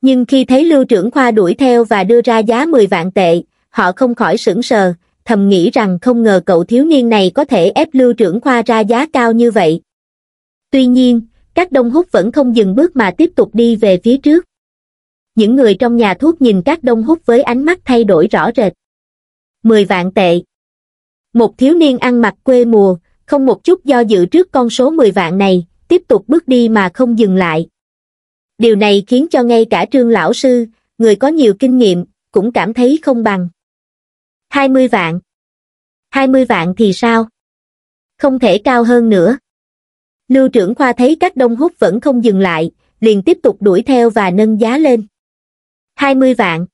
nhưng khi thấy lưu trưởng khoa đuổi theo và đưa ra giá mười vạn tệ họ không khỏi sững sờ thầm nghĩ rằng không ngờ cậu thiếu niên này có thể ép lưu trưởng khoa ra giá cao như vậy tuy nhiên các đông hút vẫn không dừng bước mà tiếp tục đi về phía trước những người trong nhà thuốc nhìn các đông hút với ánh mắt thay đổi rõ rệt mười vạn tệ một thiếu niên ăn mặc quê mùa không một chút do dự trước con số mười vạn này tiếp tục bước đi mà không dừng lại Điều này khiến cho ngay cả trương lão sư, người có nhiều kinh nghiệm, cũng cảm thấy không bằng. 20 vạn. 20 vạn thì sao? Không thể cao hơn nữa. Lưu trưởng khoa thấy các đông hút vẫn không dừng lại, liền tiếp tục đuổi theo và nâng giá lên. 20 vạn.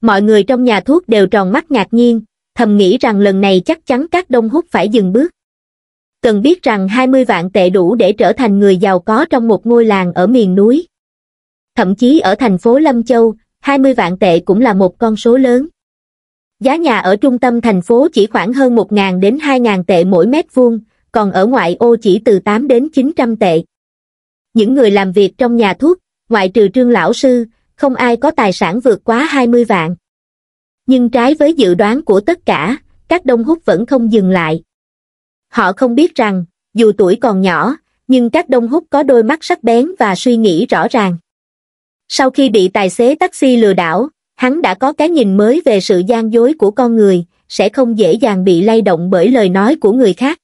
Mọi người trong nhà thuốc đều tròn mắt ngạc nhiên, thầm nghĩ rằng lần này chắc chắn các đông hút phải dừng bước cần biết rằng 20 vạn tệ đủ để trở thành người giàu có trong một ngôi làng ở miền núi. Thậm chí ở thành phố Lâm Châu, 20 vạn tệ cũng là một con số lớn. Giá nhà ở trung tâm thành phố chỉ khoảng hơn 1.000 đến 2.000 tệ mỗi mét vuông, còn ở ngoại ô chỉ từ 8 đến 900 tệ. Những người làm việc trong nhà thuốc, ngoại trừ trương lão sư, không ai có tài sản vượt quá 20 vạn. Nhưng trái với dự đoán của tất cả, các đông hút vẫn không dừng lại. Họ không biết rằng, dù tuổi còn nhỏ, nhưng các đông hút có đôi mắt sắc bén và suy nghĩ rõ ràng. Sau khi bị tài xế taxi lừa đảo, hắn đã có cái nhìn mới về sự gian dối của con người, sẽ không dễ dàng bị lay động bởi lời nói của người khác.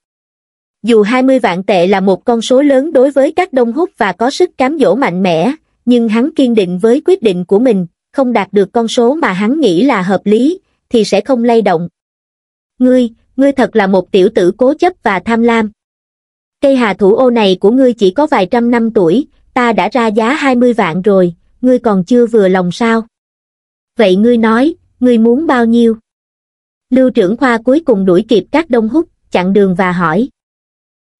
Dù 20 vạn tệ là một con số lớn đối với các đông hút và có sức cám dỗ mạnh mẽ, nhưng hắn kiên định với quyết định của mình, không đạt được con số mà hắn nghĩ là hợp lý, thì sẽ không lay động. Ngươi, ngươi thật là một tiểu tử cố chấp và tham lam. Cây hà thủ ô này của ngươi chỉ có vài trăm năm tuổi, ta đã ra giá 20 vạn rồi, ngươi còn chưa vừa lòng sao? Vậy ngươi nói, ngươi muốn bao nhiêu? Lưu trưởng khoa cuối cùng đuổi kịp các đông hút, chặn đường và hỏi.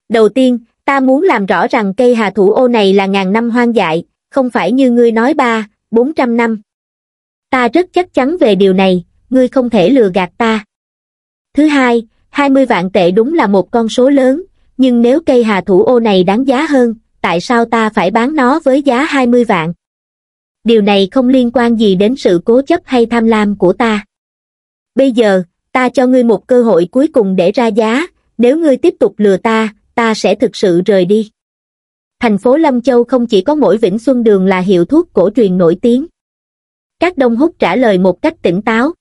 Đầu tiên, ta muốn làm rõ rằng cây hà thủ ô này là ngàn năm hoang dại, không phải như ngươi nói ba, bốn trăm năm. Ta rất chắc chắn về điều này, ngươi không thể lừa gạt ta. Thứ hai, 20 vạn tệ đúng là một con số lớn, nhưng nếu cây hà thủ ô này đáng giá hơn, tại sao ta phải bán nó với giá 20 vạn? Điều này không liên quan gì đến sự cố chấp hay tham lam của ta. Bây giờ, ta cho ngươi một cơ hội cuối cùng để ra giá, nếu ngươi tiếp tục lừa ta, ta sẽ thực sự rời đi. Thành phố Lâm Châu không chỉ có mỗi Vĩnh Xuân Đường là hiệu thuốc cổ truyền nổi tiếng. Các đông hút trả lời một cách tỉnh táo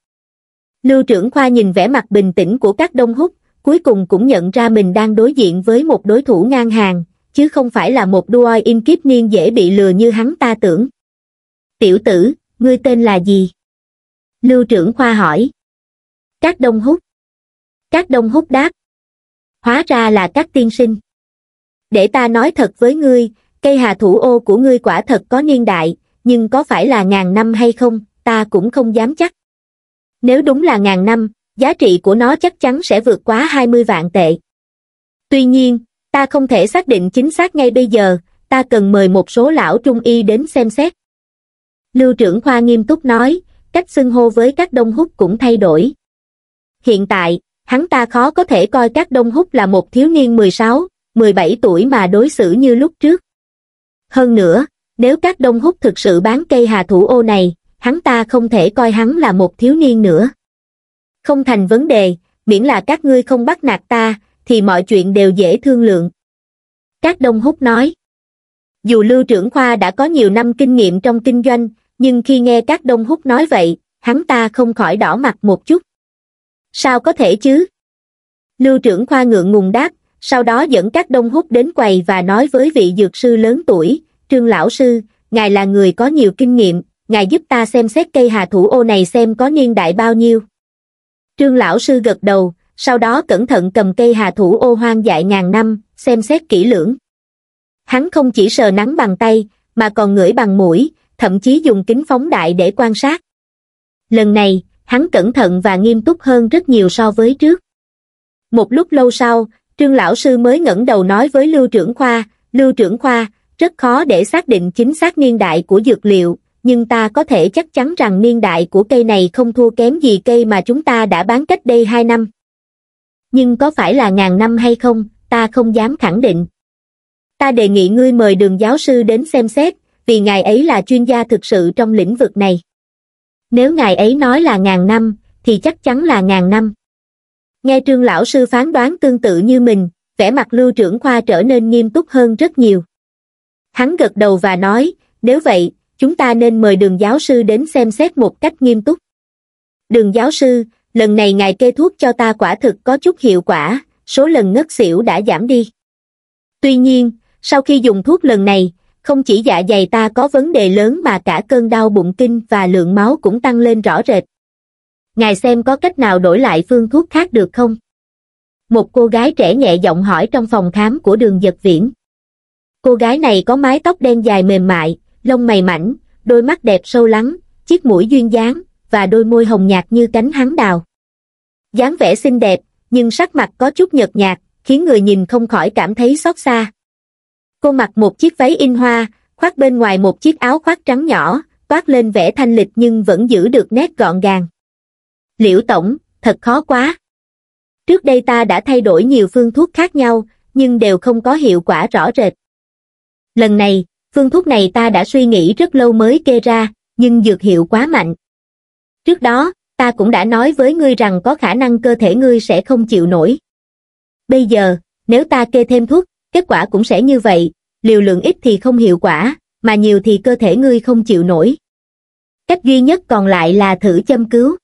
lưu trưởng khoa nhìn vẻ mặt bình tĩnh của các đông húc cuối cùng cũng nhận ra mình đang đối diện với một đối thủ ngang hàng chứ không phải là một đuôi im kiếp niên dễ bị lừa như hắn ta tưởng tiểu tử ngươi tên là gì lưu trưởng khoa hỏi các đông húc các đông húc đáp hóa ra là các tiên sinh để ta nói thật với ngươi cây hà thủ ô của ngươi quả thật có niên đại nhưng có phải là ngàn năm hay không ta cũng không dám chắc nếu đúng là ngàn năm, giá trị của nó chắc chắn sẽ vượt quá 20 vạn tệ. Tuy nhiên, ta không thể xác định chính xác ngay bây giờ, ta cần mời một số lão trung y đến xem xét. Lưu trưởng khoa nghiêm túc nói, cách xưng hô với các đông hút cũng thay đổi. Hiện tại, hắn ta khó có thể coi các đông hút là một thiếu niên 16, 17 tuổi mà đối xử như lúc trước. Hơn nữa, nếu các đông hút thực sự bán cây hà thủ ô này, hắn ta không thể coi hắn là một thiếu niên nữa. Không thành vấn đề, miễn là các ngươi không bắt nạt ta, thì mọi chuyện đều dễ thương lượng. Các Đông Húc nói, dù Lưu trưởng khoa đã có nhiều năm kinh nghiệm trong kinh doanh, nhưng khi nghe các Đông Húc nói vậy, hắn ta không khỏi đỏ mặt một chút. Sao có thể chứ? Lưu trưởng khoa ngượng ngùng đáp, sau đó dẫn các Đông Húc đến quầy và nói với vị dược sư lớn tuổi, Trương Lão Sư, ngài là người có nhiều kinh nghiệm, ngài giúp ta xem xét cây hà thủ ô này xem có niên đại bao nhiêu. Trương lão sư gật đầu, sau đó cẩn thận cầm cây hà thủ ô hoang dại ngàn năm, xem xét kỹ lưỡng. Hắn không chỉ sờ nắng bằng tay, mà còn ngửi bằng mũi, thậm chí dùng kính phóng đại để quan sát. Lần này, hắn cẩn thận và nghiêm túc hơn rất nhiều so với trước. Một lúc lâu sau, Trương lão sư mới ngẩng đầu nói với Lưu trưởng khoa, "Lưu trưởng khoa, rất khó để xác định chính xác niên đại của dược liệu, nhưng ta có thể chắc chắn rằng niên đại của cây này không thua kém gì cây mà chúng ta đã bán cách đây hai năm nhưng có phải là ngàn năm hay không ta không dám khẳng định ta đề nghị ngươi mời đường giáo sư đến xem xét vì ngài ấy là chuyên gia thực sự trong lĩnh vực này nếu ngài ấy nói là ngàn năm thì chắc chắn là ngàn năm nghe trương lão sư phán đoán tương tự như mình vẻ mặt lưu trưởng khoa trở nên nghiêm túc hơn rất nhiều hắn gật đầu và nói nếu vậy chúng ta nên mời đường giáo sư đến xem xét một cách nghiêm túc đường giáo sư lần này ngài kê thuốc cho ta quả thực có chút hiệu quả số lần ngất xỉu đã giảm đi tuy nhiên sau khi dùng thuốc lần này không chỉ dạ dày ta có vấn đề lớn mà cả cơn đau bụng kinh và lượng máu cũng tăng lên rõ rệt ngài xem có cách nào đổi lại phương thuốc khác được không một cô gái trẻ nhẹ giọng hỏi trong phòng khám của đường giật viễn cô gái này có mái tóc đen dài mềm mại lông mày mảnh, đôi mắt đẹp sâu lắng, chiếc mũi duyên dáng, và đôi môi hồng nhạt như cánh hắn đào. dáng vẻ xinh đẹp, nhưng sắc mặt có chút nhợt nhạt, khiến người nhìn không khỏi cảm thấy xót xa. Cô mặc một chiếc váy in hoa, khoác bên ngoài một chiếc áo khoác trắng nhỏ, toát lên vẻ thanh lịch nhưng vẫn giữ được nét gọn gàng. Liễu Tổng, thật khó quá. Trước đây ta đã thay đổi nhiều phương thuốc khác nhau, nhưng đều không có hiệu quả rõ rệt. Lần này, Phương thuốc này ta đã suy nghĩ rất lâu mới kê ra, nhưng dược hiệu quá mạnh. Trước đó, ta cũng đã nói với ngươi rằng có khả năng cơ thể ngươi sẽ không chịu nổi. Bây giờ, nếu ta kê thêm thuốc, kết quả cũng sẽ như vậy, liều lượng ít thì không hiệu quả, mà nhiều thì cơ thể ngươi không chịu nổi. Cách duy nhất còn lại là thử châm cứu.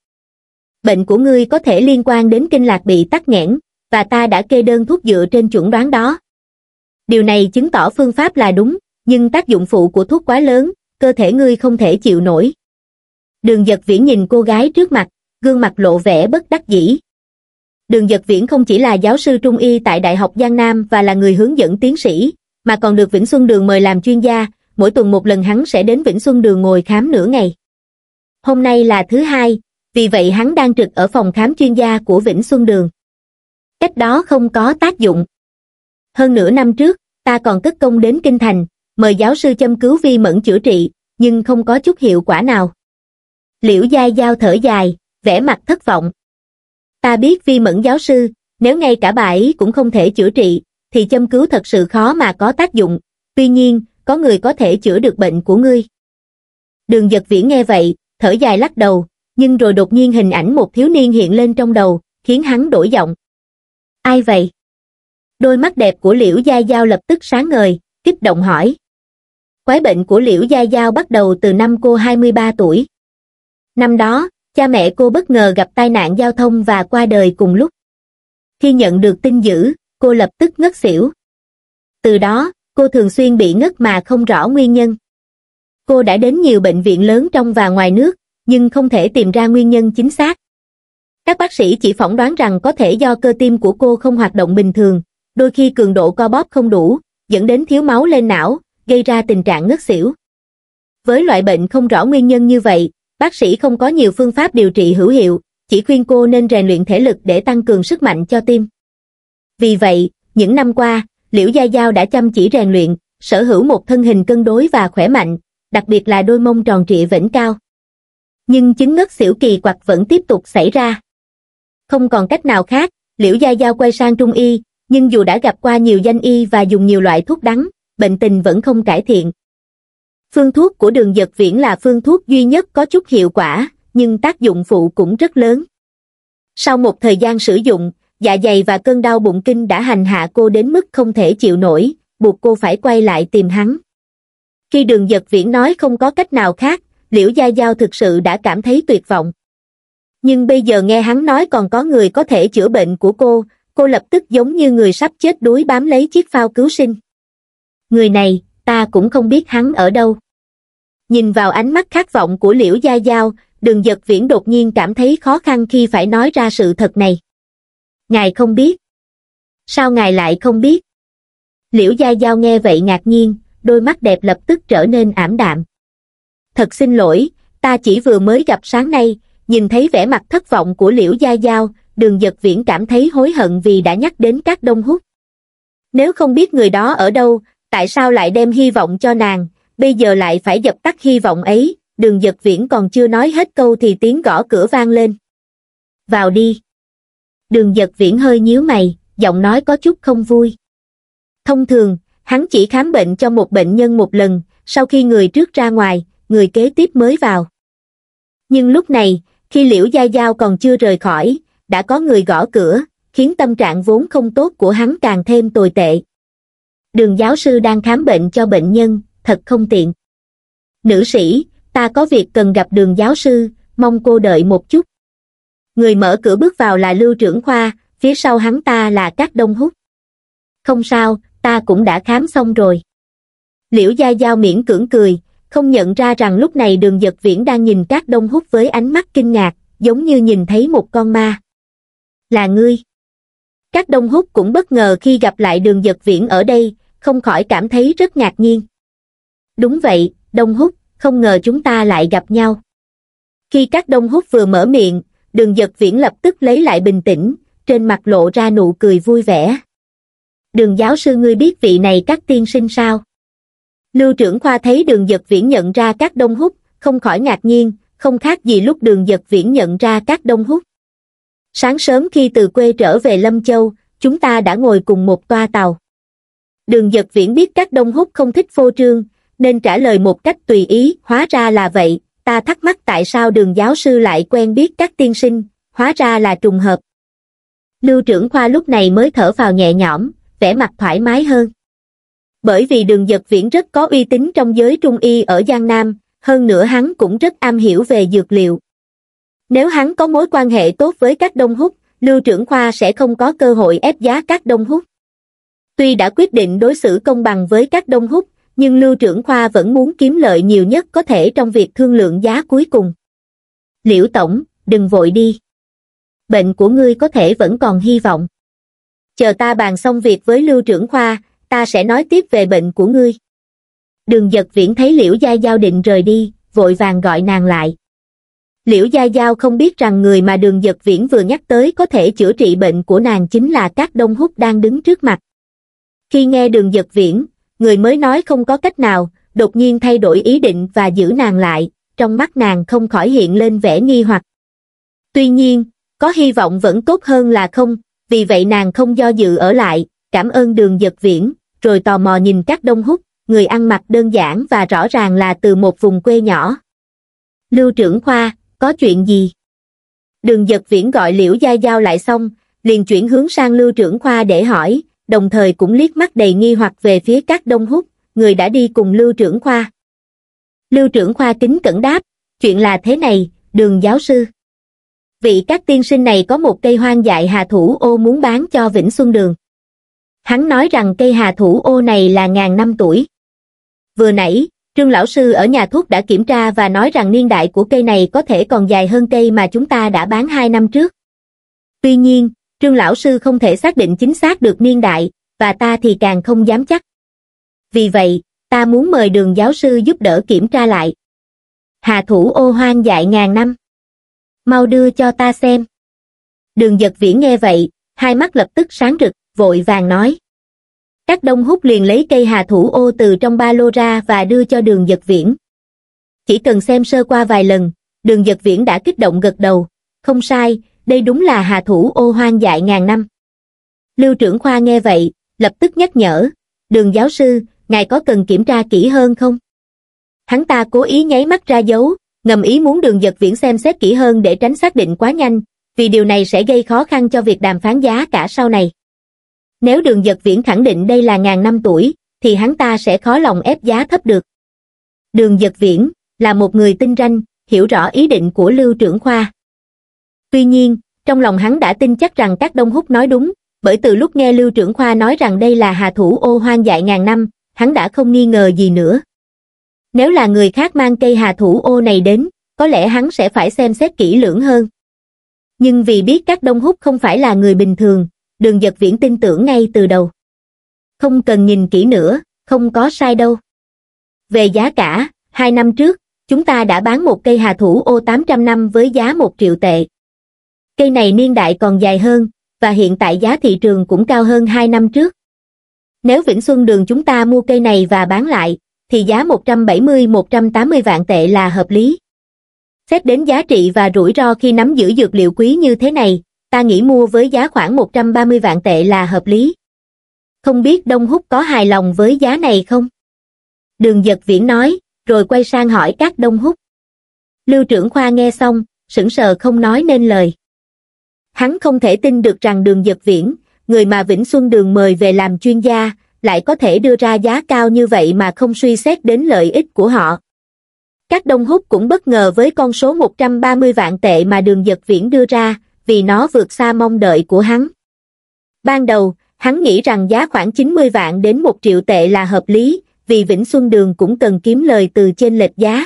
Bệnh của ngươi có thể liên quan đến kinh lạc bị tắc nghẽn, và ta đã kê đơn thuốc dựa trên chuẩn đoán đó. Điều này chứng tỏ phương pháp là đúng, nhưng tác dụng phụ của thuốc quá lớn cơ thể ngươi không thể chịu nổi đường giật viễn nhìn cô gái trước mặt gương mặt lộ vẻ bất đắc dĩ đường giật viễn không chỉ là giáo sư trung y tại đại học giang nam và là người hướng dẫn tiến sĩ mà còn được vĩnh xuân đường mời làm chuyên gia mỗi tuần một lần hắn sẽ đến vĩnh xuân đường ngồi khám nửa ngày hôm nay là thứ hai vì vậy hắn đang trực ở phòng khám chuyên gia của vĩnh xuân đường cách đó không có tác dụng hơn nửa năm trước ta còn cất công đến kinh thành mời giáo sư châm cứu vi mẫn chữa trị, nhưng không có chút hiệu quả nào. Liễu Giai Giao thở dài, vẻ mặt thất vọng. Ta biết vi mẫn giáo sư, nếu ngay cả bà ấy cũng không thể chữa trị, thì châm cứu thật sự khó mà có tác dụng, tuy nhiên, có người có thể chữa được bệnh của ngươi. Đường giật viễn nghe vậy, thở dài lắc đầu, nhưng rồi đột nhiên hình ảnh một thiếu niên hiện lên trong đầu, khiến hắn đổi giọng. Ai vậy? Đôi mắt đẹp của Liễu Gia Giao lập tức sáng ngời, kích động hỏi quái bệnh của liễu gia giao bắt đầu từ năm cô 23 tuổi năm đó cha mẹ cô bất ngờ gặp tai nạn giao thông và qua đời cùng lúc khi nhận được tin dữ cô lập tức ngất xỉu từ đó cô thường xuyên bị ngất mà không rõ nguyên nhân cô đã đến nhiều bệnh viện lớn trong và ngoài nước nhưng không thể tìm ra nguyên nhân chính xác các bác sĩ chỉ phỏng đoán rằng có thể do cơ tim của cô không hoạt động bình thường đôi khi cường độ co bóp không đủ dẫn đến thiếu máu lên não gây ra tình trạng ngất xỉu. Với loại bệnh không rõ nguyên nhân như vậy, bác sĩ không có nhiều phương pháp điều trị hữu hiệu, chỉ khuyên cô nên rèn luyện thể lực để tăng cường sức mạnh cho tim. Vì vậy, những năm qua, Liễu Gia Giao đã chăm chỉ rèn luyện, sở hữu một thân hình cân đối và khỏe mạnh, đặc biệt là đôi mông tròn trịa vĩnh cao. Nhưng chứng ngất xỉu kỳ quặc vẫn tiếp tục xảy ra. Không còn cách nào khác, Liễu Gia Giao quay sang Trung Y, nhưng dù đã gặp qua nhiều danh y và dùng nhiều loại thuốc đắng, bệnh tình vẫn không cải thiện. Phương thuốc của đường dật viễn là phương thuốc duy nhất có chút hiệu quả, nhưng tác dụng phụ cũng rất lớn. Sau một thời gian sử dụng, dạ dày và cơn đau bụng kinh đã hành hạ cô đến mức không thể chịu nổi, buộc cô phải quay lại tìm hắn. Khi đường dật viễn nói không có cách nào khác, Liễu Gia Giao thực sự đã cảm thấy tuyệt vọng. Nhưng bây giờ nghe hắn nói còn có người có thể chữa bệnh của cô, cô lập tức giống như người sắp chết đuối bám lấy chiếc phao cứu sinh người này ta cũng không biết hắn ở đâu nhìn vào ánh mắt khát vọng của liễu gia giao đường giật viễn đột nhiên cảm thấy khó khăn khi phải nói ra sự thật này ngài không biết sao ngài lại không biết liễu gia giao nghe vậy ngạc nhiên đôi mắt đẹp lập tức trở nên ảm đạm thật xin lỗi ta chỉ vừa mới gặp sáng nay nhìn thấy vẻ mặt thất vọng của liễu gia giao đường giật viễn cảm thấy hối hận vì đã nhắc đến các đông hút nếu không biết người đó ở đâu tại sao lại đem hy vọng cho nàng, bây giờ lại phải dập tắt hy vọng ấy, đường giật viễn còn chưa nói hết câu thì tiếng gõ cửa vang lên. Vào đi. Đường giật viễn hơi nhíu mày, giọng nói có chút không vui. Thông thường, hắn chỉ khám bệnh cho một bệnh nhân một lần, sau khi người trước ra ngoài, người kế tiếp mới vào. Nhưng lúc này, khi Liễu Gia Giao còn chưa rời khỏi, đã có người gõ cửa, khiến tâm trạng vốn không tốt của hắn càng thêm tồi tệ đường giáo sư đang khám bệnh cho bệnh nhân thật không tiện nữ sĩ ta có việc cần gặp đường giáo sư mong cô đợi một chút người mở cửa bước vào là lưu trưởng khoa phía sau hắn ta là các đông hút không sao ta cũng đã khám xong rồi liễu gia giao miễn cưỡng cười không nhận ra rằng lúc này đường giật viễn đang nhìn các đông hút với ánh mắt kinh ngạc giống như nhìn thấy một con ma là ngươi các đông húc cũng bất ngờ khi gặp lại đường giật viễn ở đây không khỏi cảm thấy rất ngạc nhiên đúng vậy đông húc không ngờ chúng ta lại gặp nhau khi các đông húc vừa mở miệng đường giật viễn lập tức lấy lại bình tĩnh trên mặt lộ ra nụ cười vui vẻ đường giáo sư ngươi biết vị này các tiên sinh sao lưu trưởng khoa thấy đường giật viễn nhận ra các đông húc không khỏi ngạc nhiên không khác gì lúc đường giật viễn nhận ra các đông húc sáng sớm khi từ quê trở về lâm châu chúng ta đã ngồi cùng một toa tàu đường giật viễn biết các đông húc không thích phô trương nên trả lời một cách tùy ý hóa ra là vậy ta thắc mắc tại sao đường giáo sư lại quen biết các tiên sinh hóa ra là trùng hợp lưu trưởng khoa lúc này mới thở vào nhẹ nhõm vẻ mặt thoải mái hơn bởi vì đường giật viễn rất có uy tín trong giới trung y ở giang nam hơn nữa hắn cũng rất am hiểu về dược liệu nếu hắn có mối quan hệ tốt với các đông hút, Lưu trưởng khoa sẽ không có cơ hội ép giá các đông hút. Tuy đã quyết định đối xử công bằng với các đông hút, nhưng Lưu trưởng khoa vẫn muốn kiếm lợi nhiều nhất có thể trong việc thương lượng giá cuối cùng. Liễu Tổng, đừng vội đi. Bệnh của ngươi có thể vẫn còn hy vọng. Chờ ta bàn xong việc với Lưu trưởng khoa, ta sẽ nói tiếp về bệnh của ngươi. Đường giật viễn thấy Liễu Gia Giao định rời đi, vội vàng gọi nàng lại. Liễu Gia Giao không biết rằng người mà đường giật viễn vừa nhắc tới có thể chữa trị bệnh của nàng chính là các đông húc đang đứng trước mặt. Khi nghe đường giật viễn, người mới nói không có cách nào, đột nhiên thay đổi ý định và giữ nàng lại, trong mắt nàng không khỏi hiện lên vẻ nghi hoặc. Tuy nhiên, có hy vọng vẫn tốt hơn là không, vì vậy nàng không do dự ở lại, cảm ơn đường giật viễn, rồi tò mò nhìn các đông hút, người ăn mặc đơn giản và rõ ràng là từ một vùng quê nhỏ. Lưu trưởng khoa, có chuyện gì? Đường giật viễn gọi liễu giai giao lại xong, liền chuyển hướng sang lưu trưởng khoa để hỏi, đồng thời cũng liếc mắt đầy nghi hoặc về phía các đông hút, người đã đi cùng lưu trưởng khoa. Lưu trưởng khoa kính cẩn đáp, chuyện là thế này, đường giáo sư. Vị các tiên sinh này có một cây hoang dại hà thủ ô muốn bán cho Vĩnh Xuân Đường. Hắn nói rằng cây hà thủ ô này là ngàn năm tuổi. Vừa nãy, Trương lão sư ở nhà thuốc đã kiểm tra và nói rằng niên đại của cây này có thể còn dài hơn cây mà chúng ta đã bán 2 năm trước. Tuy nhiên, Trương lão sư không thể xác định chính xác được niên đại, và ta thì càng không dám chắc. Vì vậy, ta muốn mời đường giáo sư giúp đỡ kiểm tra lại. Hà thủ ô hoang dại ngàn năm. Mau đưa cho ta xem. Đường giật viễn nghe vậy, hai mắt lập tức sáng rực, vội vàng nói các đông hút liền lấy cây hà thủ ô từ trong ba lô ra và đưa cho đường giật viễn chỉ cần xem sơ qua vài lần đường giật viễn đã kích động gật đầu không sai đây đúng là hà thủ ô hoang dại ngàn năm lưu trưởng khoa nghe vậy lập tức nhắc nhở đường giáo sư ngài có cần kiểm tra kỹ hơn không hắn ta cố ý nháy mắt ra dấu ngầm ý muốn đường giật viễn xem xét kỹ hơn để tránh xác định quá nhanh vì điều này sẽ gây khó khăn cho việc đàm phán giá cả sau này nếu đường giật viễn khẳng định đây là ngàn năm tuổi, thì hắn ta sẽ khó lòng ép giá thấp được. Đường giật viễn là một người tinh ranh, hiểu rõ ý định của Lưu trưởng khoa. Tuy nhiên, trong lòng hắn đã tin chắc rằng các đông hút nói đúng, bởi từ lúc nghe Lưu trưởng khoa nói rằng đây là hà thủ ô hoang dại ngàn năm, hắn đã không nghi ngờ gì nữa. Nếu là người khác mang cây hà thủ ô này đến, có lẽ hắn sẽ phải xem xét kỹ lưỡng hơn. Nhưng vì biết các đông hút không phải là người bình thường, đường giật viễn tin tưởng ngay từ đầu không cần nhìn kỹ nữa không có sai đâu về giá cả hai năm trước chúng ta đã bán một cây hà thủ ô 800 năm với giá một triệu tệ cây này niên đại còn dài hơn và hiện tại giá thị trường cũng cao hơn hai năm trước nếu Vĩnh Xuân Đường chúng ta mua cây này và bán lại, thì giá 170-180 vạn tệ là hợp lý. Xét đến giá trị và rủi ro khi nắm giữ dược liệu quý như thế này, ta nghĩ mua với giá khoảng 130 vạn tệ là hợp lý. Không biết Đông Húc có hài lòng với giá này không? Đường giật viễn nói, rồi quay sang hỏi các Đông Húc. Lưu trưởng khoa nghe xong, sững sờ không nói nên lời. Hắn không thể tin được rằng đường giật viễn, người mà Vĩnh Xuân Đường mời về làm chuyên gia, lại có thể đưa ra giá cao như vậy mà không suy xét đến lợi ích của họ. Các Đông Húc cũng bất ngờ với con số 130 vạn tệ mà đường giật viễn đưa ra, vì nó vượt xa mong đợi của hắn. Ban đầu, hắn nghĩ rằng giá khoảng 90 vạn đến 1 triệu tệ là hợp lý, vì Vĩnh Xuân Đường cũng cần kiếm lời từ trên lệch giá.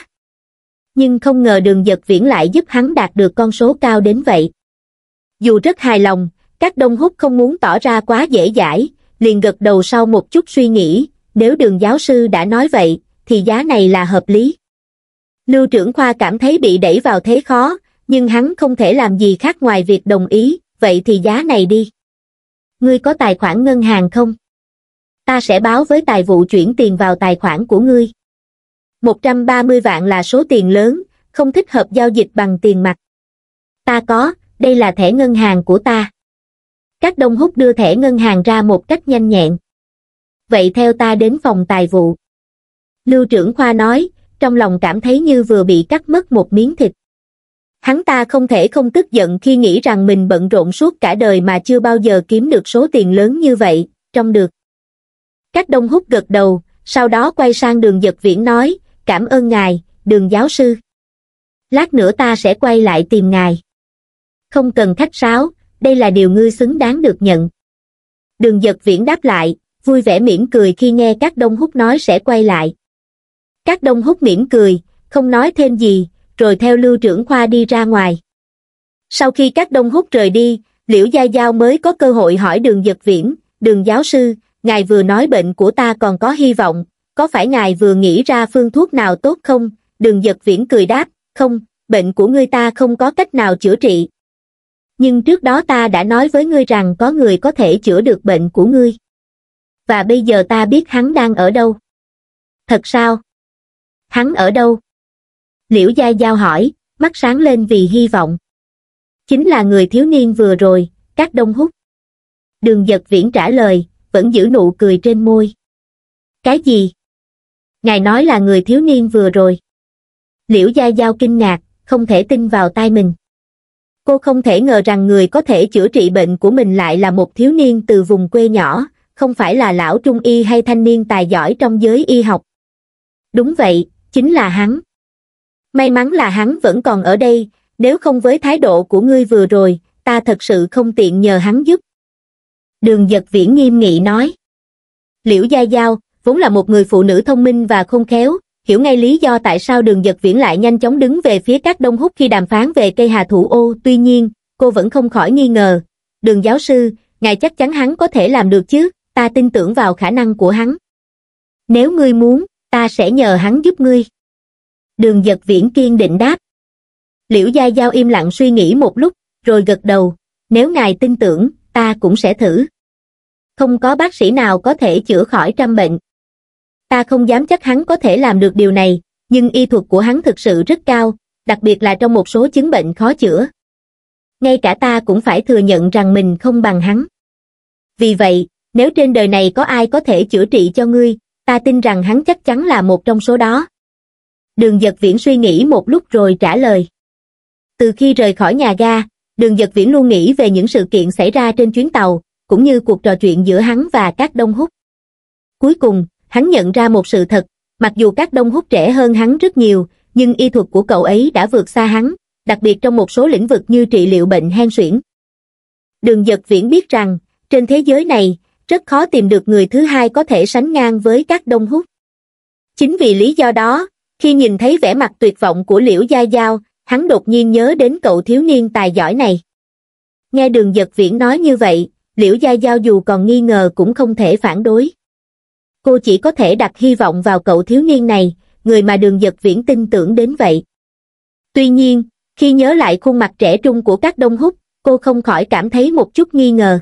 Nhưng không ngờ đường giật viễn lại giúp hắn đạt được con số cao đến vậy. Dù rất hài lòng, các đông hút không muốn tỏ ra quá dễ dãi, liền gật đầu sau một chút suy nghĩ, nếu đường giáo sư đã nói vậy, thì giá này là hợp lý. Lưu trưởng khoa cảm thấy bị đẩy vào thế khó, nhưng hắn không thể làm gì khác ngoài việc đồng ý, vậy thì giá này đi. Ngươi có tài khoản ngân hàng không? Ta sẽ báo với tài vụ chuyển tiền vào tài khoản của ngươi. 130 vạn là số tiền lớn, không thích hợp giao dịch bằng tiền mặt. Ta có, đây là thẻ ngân hàng của ta. Các đông hút đưa thẻ ngân hàng ra một cách nhanh nhẹn. Vậy theo ta đến phòng tài vụ. Lưu trưởng Khoa nói, trong lòng cảm thấy như vừa bị cắt mất một miếng thịt hắn ta không thể không tức giận khi nghĩ rằng mình bận rộn suốt cả đời mà chưa bao giờ kiếm được số tiền lớn như vậy, trong được. Các đông hút gật đầu, sau đó quay sang đường giật viễn nói, cảm ơn ngài, đường giáo sư. Lát nữa ta sẽ quay lại tìm ngài. Không cần khách sáo, đây là điều ngươi xứng đáng được nhận. Đường giật viễn đáp lại, vui vẻ mỉm cười khi nghe các đông hút nói sẽ quay lại. Các đông hút mỉm cười, không nói thêm gì, rồi theo lưu trưởng khoa đi ra ngoài. Sau khi các đông hút rời đi, Liễu giai Giao mới có cơ hội hỏi đường giật viễn, đường giáo sư, ngài vừa nói bệnh của ta còn có hy vọng, có phải ngài vừa nghĩ ra phương thuốc nào tốt không? Đường giật viễn cười đáp, không, bệnh của ngươi ta không có cách nào chữa trị. Nhưng trước đó ta đã nói với ngươi rằng có người có thể chữa được bệnh của ngươi. Và bây giờ ta biết hắn đang ở đâu. Thật sao? Hắn ở đâu? Liễu Gia Giao hỏi, mắt sáng lên vì hy vọng. Chính là người thiếu niên vừa rồi, các đông hút. Đường giật viễn trả lời, vẫn giữ nụ cười trên môi. Cái gì? Ngài nói là người thiếu niên vừa rồi. Liễu Gia Giao kinh ngạc, không thể tin vào tai mình. Cô không thể ngờ rằng người có thể chữa trị bệnh của mình lại là một thiếu niên từ vùng quê nhỏ, không phải là lão trung y hay thanh niên tài giỏi trong giới y học. Đúng vậy, chính là hắn may mắn là hắn vẫn còn ở đây nếu không với thái độ của ngươi vừa rồi ta thật sự không tiện nhờ hắn giúp đường giật viễn nghiêm nghị nói liễu gia giao vốn là một người phụ nữ thông minh và khôn khéo hiểu ngay lý do tại sao đường giật viễn lại nhanh chóng đứng về phía các đông hút khi đàm phán về cây hà thủ ô tuy nhiên cô vẫn không khỏi nghi ngờ đường giáo sư ngài chắc chắn hắn có thể làm được chứ ta tin tưởng vào khả năng của hắn nếu ngươi muốn ta sẽ nhờ hắn giúp ngươi Đường giật viễn kiên định đáp. Liễu Gia Giao im lặng suy nghĩ một lúc, rồi gật đầu, nếu ngài tin tưởng, ta cũng sẽ thử. Không có bác sĩ nào có thể chữa khỏi trăm bệnh. Ta không dám chắc hắn có thể làm được điều này, nhưng y thuật của hắn thực sự rất cao, đặc biệt là trong một số chứng bệnh khó chữa. Ngay cả ta cũng phải thừa nhận rằng mình không bằng hắn. Vì vậy, nếu trên đời này có ai có thể chữa trị cho ngươi, ta tin rằng hắn chắc chắn là một trong số đó. Đường giật viễn suy nghĩ một lúc rồi trả lời. Từ khi rời khỏi nhà ga, đường giật viễn luôn nghĩ về những sự kiện xảy ra trên chuyến tàu, cũng như cuộc trò chuyện giữa hắn và các đông hút. Cuối cùng, hắn nhận ra một sự thật, mặc dù các đông hút trẻ hơn hắn rất nhiều, nhưng y thuật của cậu ấy đã vượt xa hắn, đặc biệt trong một số lĩnh vực như trị liệu bệnh hen suyễn. Đường giật viễn biết rằng, trên thế giới này, rất khó tìm được người thứ hai có thể sánh ngang với các đông hút. Chính vì lý do đó, khi nhìn thấy vẻ mặt tuyệt vọng của liễu gia giao hắn đột nhiên nhớ đến cậu thiếu niên tài giỏi này nghe đường giật viễn nói như vậy liễu gia giao dù còn nghi ngờ cũng không thể phản đối cô chỉ có thể đặt hy vọng vào cậu thiếu niên này người mà đường giật viễn tin tưởng đến vậy tuy nhiên khi nhớ lại khuôn mặt trẻ trung của các đông húc cô không khỏi cảm thấy một chút nghi ngờ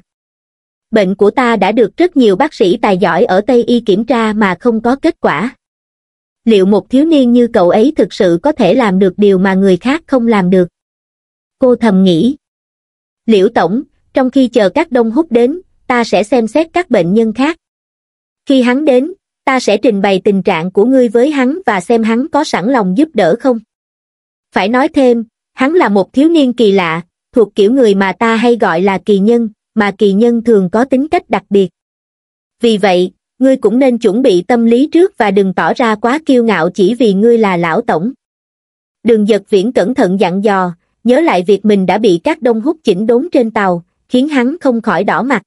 bệnh của ta đã được rất nhiều bác sĩ tài giỏi ở Tây Y kiểm tra mà không có kết quả liệu một thiếu niên như cậu ấy thực sự có thể làm được điều mà người khác không làm được? Cô thầm nghĩ. Liễu Tổng, trong khi chờ các đông hút đến, ta sẽ xem xét các bệnh nhân khác. Khi hắn đến, ta sẽ trình bày tình trạng của ngươi với hắn và xem hắn có sẵn lòng giúp đỡ không. Phải nói thêm, hắn là một thiếu niên kỳ lạ, thuộc kiểu người mà ta hay gọi là kỳ nhân, mà kỳ nhân thường có tính cách đặc biệt. Vì vậy, ngươi cũng nên chuẩn bị tâm lý trước và đừng tỏ ra quá kiêu ngạo chỉ vì ngươi là lão tổng đường giật viễn cẩn thận dặn dò nhớ lại việc mình đã bị các đông hút chỉnh đốn trên tàu khiến hắn không khỏi đỏ mặt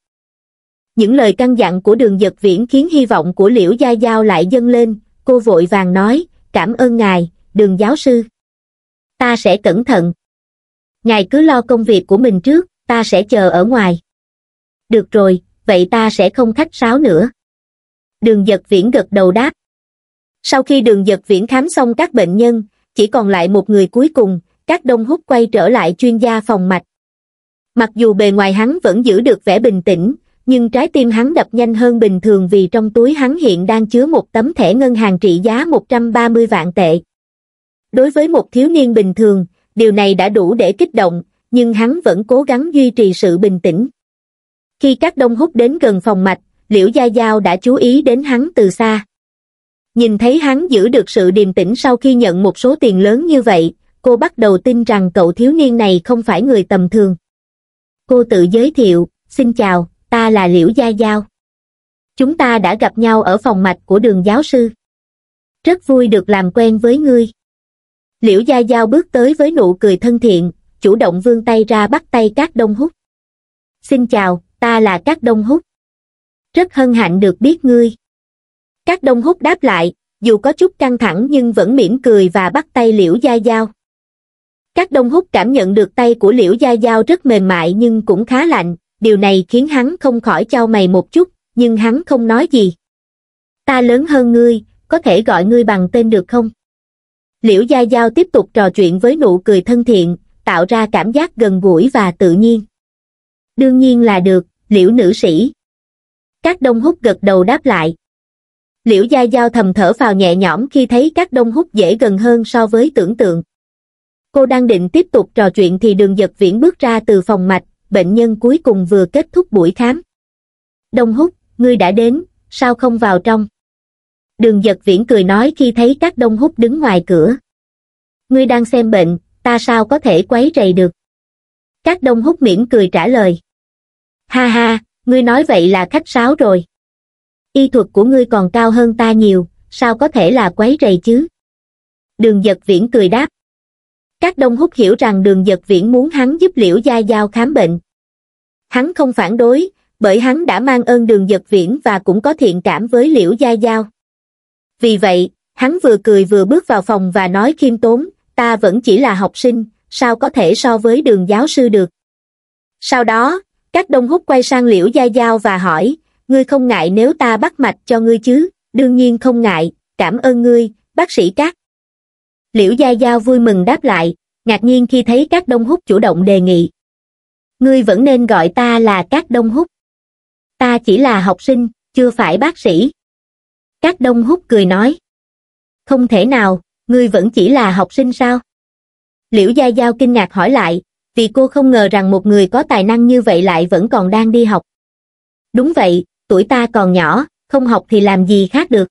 những lời căn dặn của đường giật viễn khiến hy vọng của liễu gia giao lại dâng lên cô vội vàng nói cảm ơn ngài đường giáo sư ta sẽ cẩn thận ngài cứ lo công việc của mình trước ta sẽ chờ ở ngoài được rồi vậy ta sẽ không khách sáo nữa đường giật viễn gật đầu đáp. Sau khi đường giật viễn khám xong các bệnh nhân, chỉ còn lại một người cuối cùng, các đông hút quay trở lại chuyên gia phòng mạch. Mặc dù bề ngoài hắn vẫn giữ được vẻ bình tĩnh, nhưng trái tim hắn đập nhanh hơn bình thường vì trong túi hắn hiện đang chứa một tấm thẻ ngân hàng trị giá 130 vạn tệ. Đối với một thiếu niên bình thường, điều này đã đủ để kích động, nhưng hắn vẫn cố gắng duy trì sự bình tĩnh. Khi các đông hút đến gần phòng mạch, Liễu Gia Giao đã chú ý đến hắn từ xa. Nhìn thấy hắn giữ được sự điềm tĩnh sau khi nhận một số tiền lớn như vậy, cô bắt đầu tin rằng cậu thiếu niên này không phải người tầm thường. Cô tự giới thiệu, xin chào, ta là Liễu Gia Giao. Chúng ta đã gặp nhau ở phòng mạch của đường giáo sư. Rất vui được làm quen với ngươi. Liễu Gia Giao bước tới với nụ cười thân thiện, chủ động vươn tay ra bắt tay các đông hút. Xin chào, ta là các đông hút rất hân hạnh được biết ngươi. Các đông hút đáp lại, dù có chút căng thẳng nhưng vẫn mỉm cười và bắt tay Liễu Gia Giao. Các đông hút cảm nhận được tay của Liễu Gia Giao rất mềm mại nhưng cũng khá lạnh, điều này khiến hắn không khỏi trao mày một chút, nhưng hắn không nói gì. Ta lớn hơn ngươi, có thể gọi ngươi bằng tên được không? Liễu Gia Giao tiếp tục trò chuyện với nụ cười thân thiện, tạo ra cảm giác gần gũi và tự nhiên. Đương nhiên là được, Liễu nữ sĩ các đông hút gật đầu đáp lại. Liễu Gia Giao thầm thở vào nhẹ nhõm khi thấy các đông hút dễ gần hơn so với tưởng tượng. Cô đang định tiếp tục trò chuyện thì đường giật viễn bước ra từ phòng mạch, bệnh nhân cuối cùng vừa kết thúc buổi khám. Đông hút, ngươi đã đến, sao không vào trong? Đường giật viễn cười nói khi thấy các đông hút đứng ngoài cửa. Ngươi đang xem bệnh, ta sao có thể quấy rầy được? Các đông hút miễn cười trả lời. Ha ha, ngươi nói vậy là khách sáo rồi y thuật của ngươi còn cao hơn ta nhiều sao có thể là quấy rầy chứ đường Dật viễn cười đáp các đông húc hiểu rằng đường Dật viễn muốn hắn giúp liễu gia giao khám bệnh hắn không phản đối bởi hắn đã mang ơn đường Dật viễn và cũng có thiện cảm với liễu gia giao vì vậy hắn vừa cười vừa bước vào phòng và nói khiêm tốn ta vẫn chỉ là học sinh sao có thể so với đường giáo sư được sau đó các đông hút quay sang liễu gia giao và hỏi, ngươi không ngại nếu ta bắt mạch cho ngươi chứ, đương nhiên không ngại, cảm ơn ngươi, bác sĩ các. Liễu gia giao vui mừng đáp lại, ngạc nhiên khi thấy các đông hút chủ động đề nghị. Ngươi vẫn nên gọi ta là các đông hút. Ta chỉ là học sinh, chưa phải bác sĩ. Các đông hút cười nói. Không thể nào, ngươi vẫn chỉ là học sinh sao? Liễu Gia Giao kinh ngạc hỏi lại, vì cô không ngờ rằng một người có tài năng như vậy lại vẫn còn đang đi học đúng vậy tuổi ta còn nhỏ không học thì làm gì khác được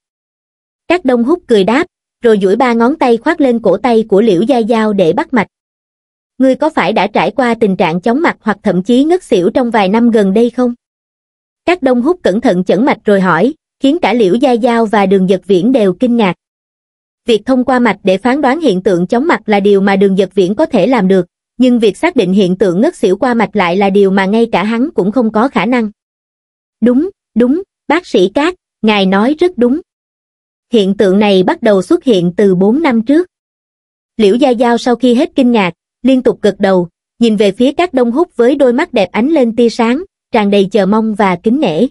các đông hút cười đáp rồi duỗi ba ngón tay khoác lên cổ tay của liễu giai giao để bắt mạch ngươi có phải đã trải qua tình trạng chóng mặt hoặc thậm chí ngất xỉu trong vài năm gần đây không các đông hút cẩn thận chẩn mạch rồi hỏi khiến cả liễu giai giao và đường giật viễn đều kinh ngạc việc thông qua mạch để phán đoán hiện tượng chóng mặt là điều mà đường giật viễn có thể làm được nhưng việc xác định hiện tượng ngất xỉu qua mạch lại là điều mà ngay cả hắn cũng không có khả năng. Đúng, đúng, bác sĩ Cát, ngài nói rất đúng. Hiện tượng này bắt đầu xuất hiện từ 4 năm trước. Liễu Gia Giao sau khi hết kinh ngạc, liên tục gật đầu, nhìn về phía các đông hút với đôi mắt đẹp ánh lên tia sáng, tràn đầy chờ mong và kính nể.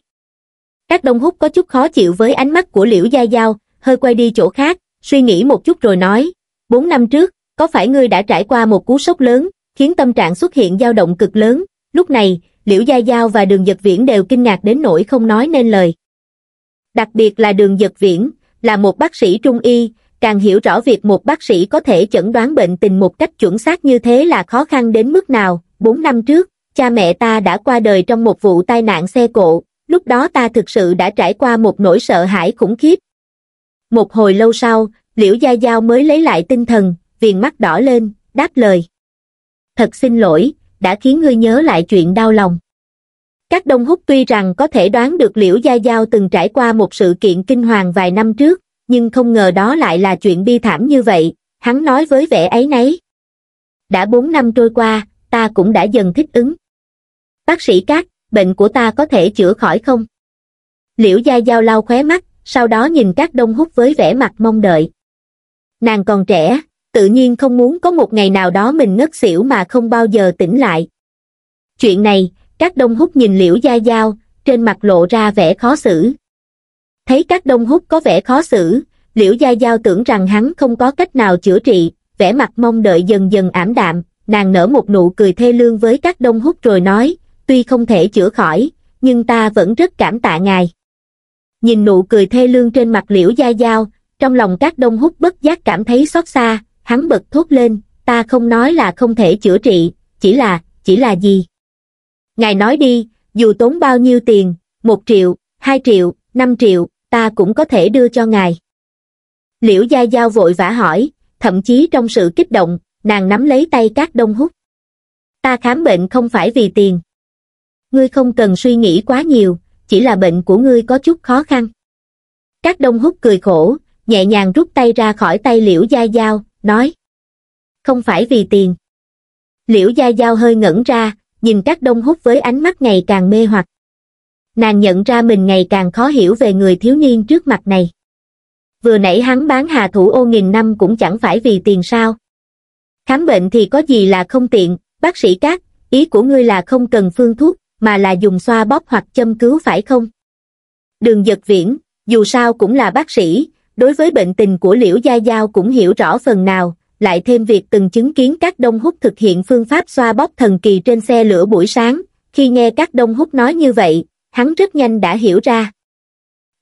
Các đông hút có chút khó chịu với ánh mắt của Liễu Gia Giao, hơi quay đi chỗ khác, suy nghĩ một chút rồi nói, 4 năm trước, có phải ngươi đã trải qua một cú sốc lớn, khiến tâm trạng xuất hiện dao động cực lớn, lúc này, Liễu Gia Giao và Đường Dật Viễn đều kinh ngạc đến nỗi không nói nên lời. Đặc biệt là Đường Dật Viễn, là một bác sĩ trung y, càng hiểu rõ việc một bác sĩ có thể chẩn đoán bệnh tình một cách chuẩn xác như thế là khó khăn đến mức nào. Bốn năm trước, cha mẹ ta đã qua đời trong một vụ tai nạn xe cộ, lúc đó ta thực sự đã trải qua một nỗi sợ hãi khủng khiếp. Một hồi lâu sau, Liễu Gia Giao mới lấy lại tinh thần, viền mắt đỏ lên, đáp lời. Thật xin lỗi, đã khiến ngươi nhớ lại chuyện đau lòng. Các đông húc tuy rằng có thể đoán được Liễu Gia Giao từng trải qua một sự kiện kinh hoàng vài năm trước, nhưng không ngờ đó lại là chuyện bi thảm như vậy, hắn nói với vẻ ấy nấy. Đã bốn năm trôi qua, ta cũng đã dần thích ứng. Bác sĩ Cát, bệnh của ta có thể chữa khỏi không? Liễu Gia Giao lau khóe mắt, sau đó nhìn các đông hút với vẻ mặt mong đợi. Nàng còn trẻ, tự nhiên không muốn có một ngày nào đó mình ngất xỉu mà không bao giờ tỉnh lại. Chuyện này, các đông hút nhìn liễu gia giao, trên mặt lộ ra vẻ khó xử. Thấy các đông hút có vẻ khó xử, liễu gia giao tưởng rằng hắn không có cách nào chữa trị, vẻ mặt mong đợi dần dần ảm đạm, nàng nở một nụ cười thê lương với các đông hút rồi nói, tuy không thể chữa khỏi, nhưng ta vẫn rất cảm tạ ngài. Nhìn nụ cười thê lương trên mặt liễu gia giao, trong lòng các đông hút bất giác cảm thấy xót xa, hắn bật thốt lên, ta không nói là không thể chữa trị, chỉ là, chỉ là gì? Ngài nói đi, dù tốn bao nhiêu tiền, một triệu, hai triệu, năm triệu, ta cũng có thể đưa cho ngài. Liễu Gia Giao vội vã hỏi, thậm chí trong sự kích động, nàng nắm lấy tay các đông hút. Ta khám bệnh không phải vì tiền. Ngươi không cần suy nghĩ quá nhiều, chỉ là bệnh của ngươi có chút khó khăn. Các đông hút cười khổ, nhẹ nhàng rút tay ra khỏi tay Liễu Gia Giao, nói. Không phải vì tiền. Liễu Gia Giao hơi ngẩn ra, nhìn các đông hút với ánh mắt ngày càng mê hoặc. Nàng nhận ra mình ngày càng khó hiểu về người thiếu niên trước mặt này. Vừa nãy hắn bán hà thủ ô nghìn năm cũng chẳng phải vì tiền sao. Khám bệnh thì có gì là không tiện, bác sĩ cát, ý của ngươi là không cần phương thuốc, mà là dùng xoa bóp hoặc châm cứu phải không? Đường giật viễn, dù sao cũng là bác sĩ, đối với bệnh tình của Liễu Gia Giao cũng hiểu rõ phần nào, lại thêm việc từng chứng kiến các đông hút thực hiện phương pháp xoa bóp thần kỳ trên xe lửa buổi sáng, khi nghe các đông hút nói như vậy, hắn rất nhanh đã hiểu ra.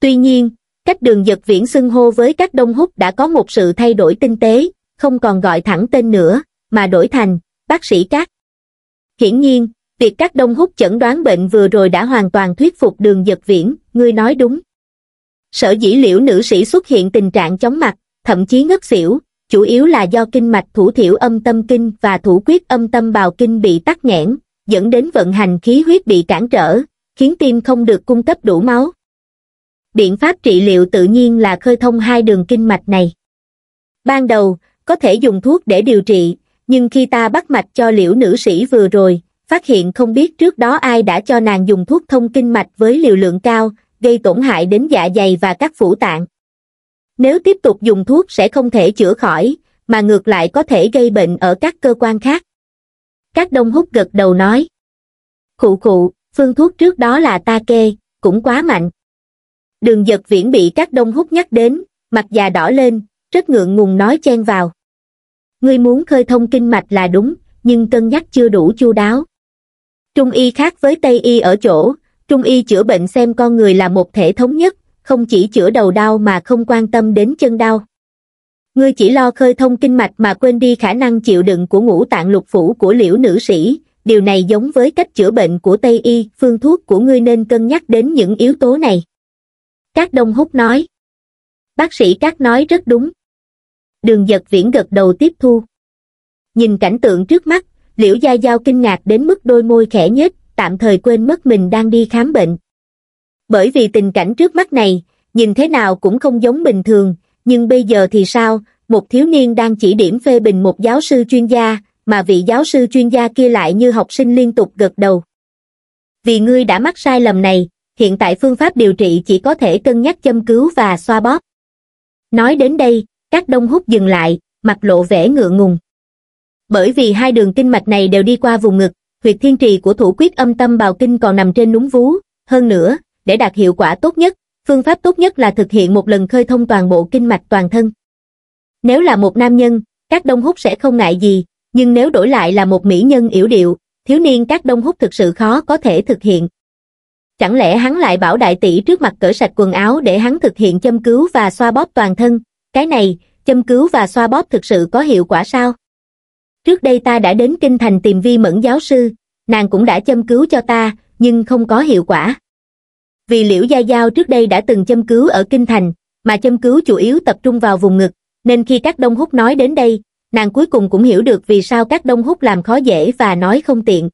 Tuy nhiên, cách đường giật viễn xưng hô với các đông hút đã có một sự thay đổi tinh tế, không còn gọi thẳng tên nữa, mà đổi thành, bác sĩ các. Hiển nhiên, việc các đông hút chẩn đoán bệnh vừa rồi đã hoàn toàn thuyết phục đường giật viễn, ngươi nói đúng. Sở dĩ liễu nữ sĩ xuất hiện tình trạng chóng mặt, thậm chí ngất xỉu, chủ yếu là do kinh mạch thủ thiểu âm tâm kinh và thủ quyết âm tâm bào kinh bị tắc nghẽn, dẫn đến vận hành khí huyết bị cản trở, khiến tim không được cung cấp đủ máu. Biện pháp trị liệu tự nhiên là khơi thông hai đường kinh mạch này. Ban đầu, có thể dùng thuốc để điều trị, nhưng khi ta bắt mạch cho liễu nữ sĩ vừa rồi, phát hiện không biết trước đó ai đã cho nàng dùng thuốc thông kinh mạch với liều lượng cao, gây tổn hại đến dạ dày và các phủ tạng. Nếu tiếp tục dùng thuốc sẽ không thể chữa khỏi, mà ngược lại có thể gây bệnh ở các cơ quan khác. Các đông hút gật đầu nói. Khụ khụ, phương thuốc trước đó là ta kê, cũng quá mạnh. Đường giật viễn bị các đông hút nhắc đến, mặt già đỏ lên, rất ngượng ngùng nói chen vào. Ngươi muốn khơi thông kinh mạch là đúng, nhưng cân nhắc chưa đủ chu đáo. Trung y khác với Tây y ở chỗ, Trung y chữa bệnh xem con người là một thể thống nhất, không chỉ chữa đầu đau mà không quan tâm đến chân đau. Ngươi chỉ lo khơi thông kinh mạch mà quên đi khả năng chịu đựng của ngũ tạng lục phủ của liễu nữ sĩ, điều này giống với cách chữa bệnh của Tây Y, phương thuốc của ngươi nên cân nhắc đến những yếu tố này. Các Đông Húc nói. Bác sĩ Các nói rất đúng. Đường giật viễn gật đầu tiếp thu. Nhìn cảnh tượng trước mắt, liễu gia giao kinh ngạc đến mức đôi môi khẽ nhếch, tạm thời quên mất mình đang đi khám bệnh. Bởi vì tình cảnh trước mắt này, nhìn thế nào cũng không giống bình thường, nhưng bây giờ thì sao, một thiếu niên đang chỉ điểm phê bình một giáo sư chuyên gia, mà vị giáo sư chuyên gia kia lại như học sinh liên tục gật đầu. Vì ngươi đã mắc sai lầm này, hiện tại phương pháp điều trị chỉ có thể cân nhắc châm cứu và xoa bóp. Nói đến đây, các đông hút dừng lại, mặt lộ vẻ ngựa ngùng. Bởi vì hai đường kinh mạch này đều đi qua vùng ngực, huyệt thiên trì của thủ quyết âm tâm bào kinh còn nằm trên núm vú, hơn nữa, để đạt hiệu quả tốt nhất, phương pháp tốt nhất là thực hiện một lần khơi thông toàn bộ kinh mạch toàn thân. Nếu là một nam nhân, các đông hút sẽ không ngại gì, nhưng nếu đổi lại là một mỹ nhân yểu điệu, thiếu niên các đông hút thực sự khó có thể thực hiện. Chẳng lẽ hắn lại bảo đại tỷ trước mặt cởi sạch quần áo để hắn thực hiện châm cứu và xoa bóp toàn thân, cái này, châm cứu và xoa bóp thực sự có hiệu quả sao? trước đây ta đã đến kinh thành tìm vi mẫn giáo sư nàng cũng đã châm cứu cho ta nhưng không có hiệu quả vì liễu gia giao trước đây đã từng châm cứu ở kinh thành mà châm cứu chủ yếu tập trung vào vùng ngực nên khi các đông hút nói đến đây nàng cuối cùng cũng hiểu được vì sao các đông hút làm khó dễ và nói không tiện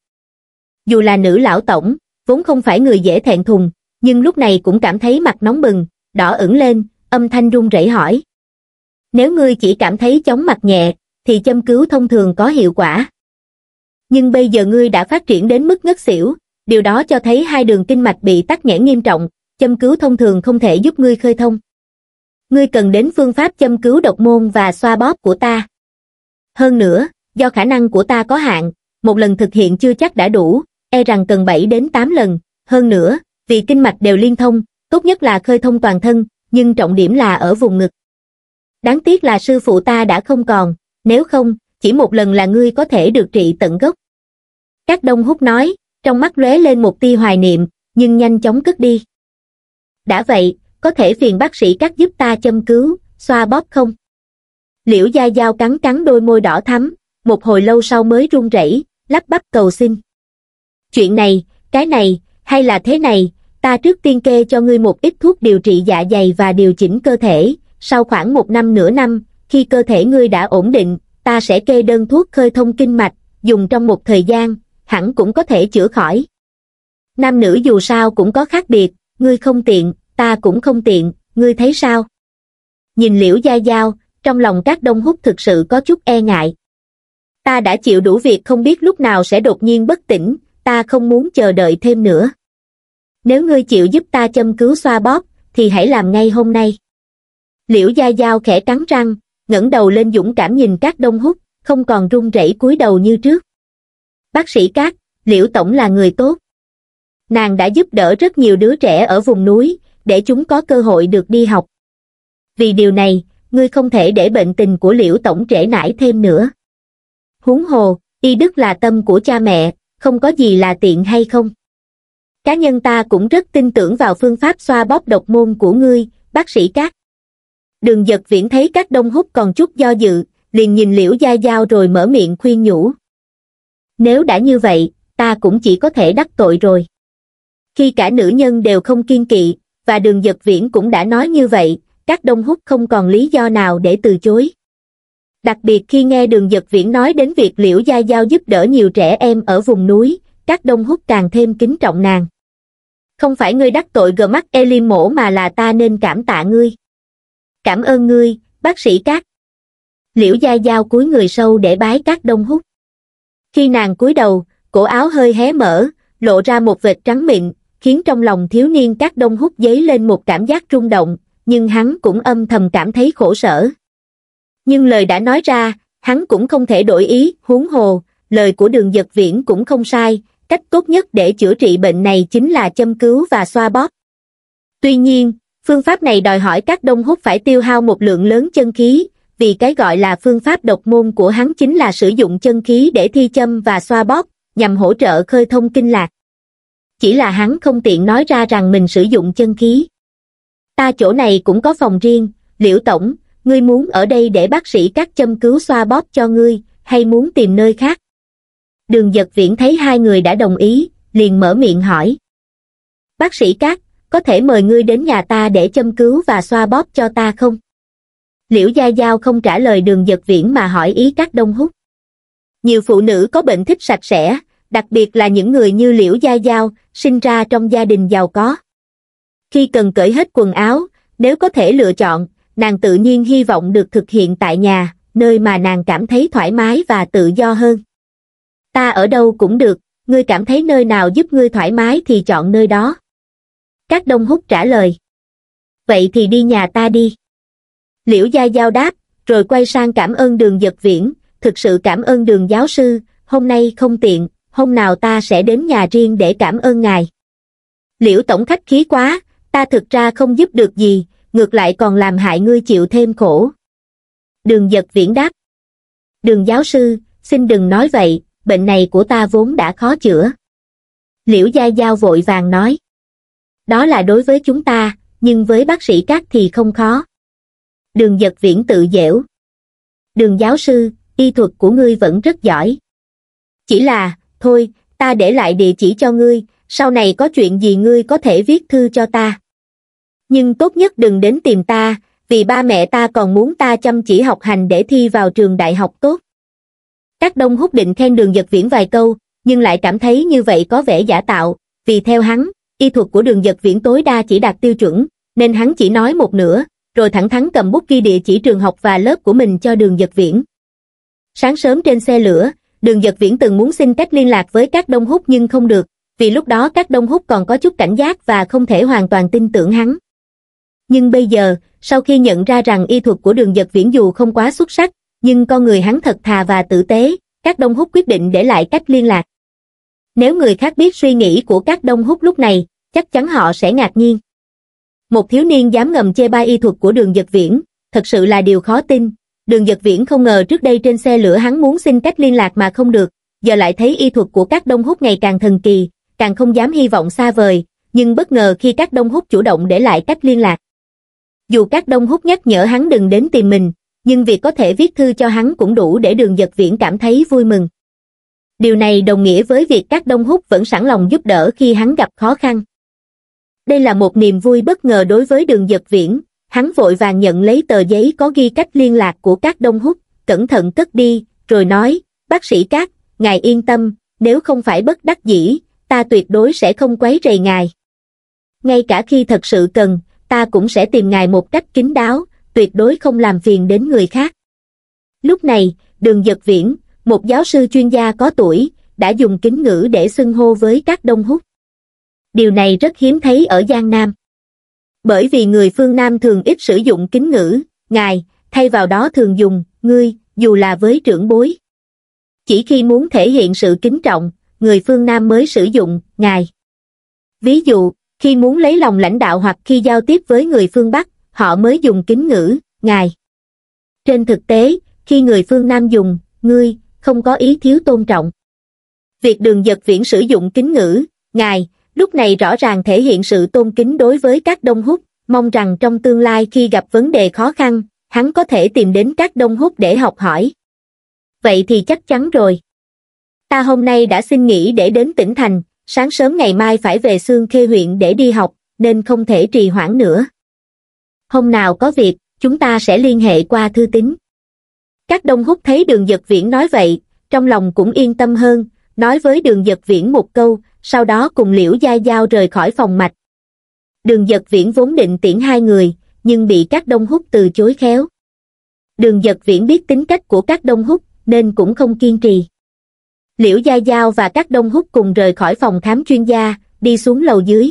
dù là nữ lão tổng vốn không phải người dễ thẹn thùng nhưng lúc này cũng cảm thấy mặt nóng bừng đỏ ửng lên âm thanh run rẩy hỏi nếu ngươi chỉ cảm thấy chóng mặt nhẹ thì châm cứu thông thường có hiệu quả. Nhưng bây giờ ngươi đã phát triển đến mức ngất xỉu, điều đó cho thấy hai đường kinh mạch bị tắc nghẽn nghiêm trọng, châm cứu thông thường không thể giúp ngươi khơi thông. Ngươi cần đến phương pháp châm cứu độc môn và xoa bóp của ta. Hơn nữa, do khả năng của ta có hạn, một lần thực hiện chưa chắc đã đủ, e rằng cần 7 đến 8 lần. Hơn nữa, vì kinh mạch đều liên thông, tốt nhất là khơi thông toàn thân, nhưng trọng điểm là ở vùng ngực. Đáng tiếc là sư phụ ta đã không còn, nếu không chỉ một lần là ngươi có thể được trị tận gốc các đông hút nói trong mắt lóe lên một tia hoài niệm nhưng nhanh chóng cất đi đã vậy có thể phiền bác sĩ các giúp ta châm cứu xoa bóp không liễu gia dao cắn cắn đôi môi đỏ thắm một hồi lâu sau mới run rẩy lắp bắp cầu xin chuyện này cái này hay là thế này ta trước tiên kê cho ngươi một ít thuốc điều trị dạ dày và điều chỉnh cơ thể sau khoảng một năm nửa năm khi cơ thể ngươi đã ổn định ta sẽ kê đơn thuốc khơi thông kinh mạch dùng trong một thời gian hẳn cũng có thể chữa khỏi nam nữ dù sao cũng có khác biệt ngươi không tiện ta cũng không tiện ngươi thấy sao nhìn liễu gia giao trong lòng các đông hút thực sự có chút e ngại ta đã chịu đủ việc không biết lúc nào sẽ đột nhiên bất tỉnh ta không muốn chờ đợi thêm nữa nếu ngươi chịu giúp ta châm cứu xoa bóp thì hãy làm ngay hôm nay liễu gia giao khẽ cắn răng ngẩng đầu lên dũng cảm nhìn các đông hút, không còn run rẩy cúi đầu như trước. Bác sĩ Cát, Liễu Tổng là người tốt. Nàng đã giúp đỡ rất nhiều đứa trẻ ở vùng núi, để chúng có cơ hội được đi học. Vì điều này, ngươi không thể để bệnh tình của Liễu Tổng trễ nải thêm nữa. Huống hồ, y đức là tâm của cha mẹ, không có gì là tiện hay không. Cá nhân ta cũng rất tin tưởng vào phương pháp xoa bóp độc môn của ngươi, bác sĩ Cát đường giật viễn thấy các đông hút còn chút do dự liền nhìn liễu gia giao rồi mở miệng khuyên nhủ nếu đã như vậy ta cũng chỉ có thể đắc tội rồi khi cả nữ nhân đều không kiên kỵ và đường giật viễn cũng đã nói như vậy các đông hút không còn lý do nào để từ chối đặc biệt khi nghe đường giật viễn nói đến việc liễu gia giao giúp đỡ nhiều trẻ em ở vùng núi các đông hút càng thêm kính trọng nàng không phải ngươi đắc tội gờ mắt elim mổ mà là ta nên cảm tạ ngươi cảm ơn ngươi, bác sĩ Cát. Liễu Gia Giao cúi người sâu để bái Cát Đông hút Khi nàng cúi đầu, cổ áo hơi hé mở, lộ ra một vệt trắng mịn, khiến trong lòng thiếu niên Cát Đông hút dấy lên một cảm giác rung động, nhưng hắn cũng âm thầm cảm thấy khổ sở. Nhưng lời đã nói ra, hắn cũng không thể đổi ý, huống hồ, lời của đường giật viễn cũng không sai, cách tốt nhất để chữa trị bệnh này chính là châm cứu và xoa bóp. Tuy nhiên, phương pháp này đòi hỏi các đông hút phải tiêu hao một lượng lớn chân khí vì cái gọi là phương pháp độc môn của hắn chính là sử dụng chân khí để thi châm và xoa bóp nhằm hỗ trợ khơi thông kinh lạc chỉ là hắn không tiện nói ra rằng mình sử dụng chân khí ta chỗ này cũng có phòng riêng liễu tổng ngươi muốn ở đây để bác sĩ các châm cứu xoa bóp cho ngươi hay muốn tìm nơi khác đường giật viễn thấy hai người đã đồng ý liền mở miệng hỏi bác sĩ các có thể mời ngươi đến nhà ta để châm cứu và xoa bóp cho ta không? Liễu Gia Giao không trả lời đường giật viễn mà hỏi ý các đông hút. Nhiều phụ nữ có bệnh thích sạch sẽ, đặc biệt là những người như Liễu Gia Giao, sinh ra trong gia đình giàu có. Khi cần cởi hết quần áo, nếu có thể lựa chọn, nàng tự nhiên hy vọng được thực hiện tại nhà, nơi mà nàng cảm thấy thoải mái và tự do hơn. Ta ở đâu cũng được, ngươi cảm thấy nơi nào giúp ngươi thoải mái thì chọn nơi đó các đông hút trả lời vậy thì đi nhà ta đi liễu gia giao đáp rồi quay sang cảm ơn đường giật viễn thực sự cảm ơn đường giáo sư hôm nay không tiện hôm nào ta sẽ đến nhà riêng để cảm ơn ngài liễu tổng khách khí quá ta thực ra không giúp được gì ngược lại còn làm hại ngươi chịu thêm khổ đường giật viễn đáp đường giáo sư xin đừng nói vậy bệnh này của ta vốn đã khó chữa liễu gia giao vội vàng nói đó là đối với chúng ta, nhưng với bác sĩ các thì không khó. Đường giật viễn tự dẻo, Đường giáo sư, y thuật của ngươi vẫn rất giỏi. Chỉ là, thôi, ta để lại địa chỉ cho ngươi, sau này có chuyện gì ngươi có thể viết thư cho ta. Nhưng tốt nhất đừng đến tìm ta, vì ba mẹ ta còn muốn ta chăm chỉ học hành để thi vào trường đại học tốt. Các đông hút định khen đường giật viễn vài câu, nhưng lại cảm thấy như vậy có vẻ giả tạo, vì theo hắn, y thuật của đường giật viễn tối đa chỉ đạt tiêu chuẩn, nên hắn chỉ nói một nửa, rồi thẳng thắn cầm bút ghi địa chỉ trường học và lớp của mình cho đường giật viễn. Sáng sớm trên xe lửa, đường giật viễn từng muốn xin cách liên lạc với các đông hút nhưng không được, vì lúc đó các đông hút còn có chút cảnh giác và không thể hoàn toàn tin tưởng hắn. Nhưng bây giờ, sau khi nhận ra rằng y thuật của đường giật viễn dù không quá xuất sắc, nhưng con người hắn thật thà và tử tế, các đông hút quyết định để lại cách liên lạc. Nếu người khác biết suy nghĩ của các đông hút lúc này, chắc chắn họ sẽ ngạc nhiên. Một thiếu niên dám ngầm chê bai y thuật của đường giật viễn, thật sự là điều khó tin. Đường giật viễn không ngờ trước đây trên xe lửa hắn muốn xin cách liên lạc mà không được, giờ lại thấy y thuật của các đông hút ngày càng thần kỳ, càng không dám hy vọng xa vời, nhưng bất ngờ khi các đông hút chủ động để lại cách liên lạc. Dù các đông hút nhắc nhở hắn đừng đến tìm mình, nhưng việc có thể viết thư cho hắn cũng đủ để đường giật viễn cảm thấy vui mừng điều này đồng nghĩa với việc các đông húc vẫn sẵn lòng giúp đỡ khi hắn gặp khó khăn đây là một niềm vui bất ngờ đối với đường dật viễn hắn vội vàng nhận lấy tờ giấy có ghi cách liên lạc của các đông húc cẩn thận cất đi rồi nói bác sĩ cát ngài yên tâm nếu không phải bất đắc dĩ ta tuyệt đối sẽ không quấy rầy ngài ngay cả khi thật sự cần ta cũng sẽ tìm ngài một cách kín đáo tuyệt đối không làm phiền đến người khác lúc này đường dật viễn một giáo sư chuyên gia có tuổi, đã dùng kính ngữ để xưng hô với các đông húc. Điều này rất hiếm thấy ở Giang Nam. Bởi vì người phương Nam thường ít sử dụng kính ngữ, ngài, thay vào đó thường dùng, ngươi, dù là với trưởng bối. Chỉ khi muốn thể hiện sự kính trọng, người phương Nam mới sử dụng, ngài. Ví dụ, khi muốn lấy lòng lãnh đạo hoặc khi giao tiếp với người phương Bắc, họ mới dùng kính ngữ, ngài. Trên thực tế, khi người phương Nam dùng, ngươi, không có ý thiếu tôn trọng. Việc đường giật viễn sử dụng kính ngữ, ngài, lúc này rõ ràng thể hiện sự tôn kính đối với các đông hút, mong rằng trong tương lai khi gặp vấn đề khó khăn, hắn có thể tìm đến các đông hút để học hỏi. Vậy thì chắc chắn rồi. Ta hôm nay đã xin nghỉ để đến tỉnh thành, sáng sớm ngày mai phải về xương Khê huyện để đi học, nên không thể trì hoãn nữa. Hôm nào có việc, chúng ta sẽ liên hệ qua thư tín. Các đông hút thấy đường giật viễn nói vậy, trong lòng cũng yên tâm hơn, nói với đường giật viễn một câu, sau đó cùng liễu gia giao rời khỏi phòng mạch. Đường giật viễn vốn định tiễn hai người, nhưng bị các đông hút từ chối khéo. Đường giật viễn biết tính cách của các đông hút, nên cũng không kiên trì. Liễu Gia Giao và các đông hút cùng rời khỏi phòng khám chuyên gia, đi xuống lầu dưới.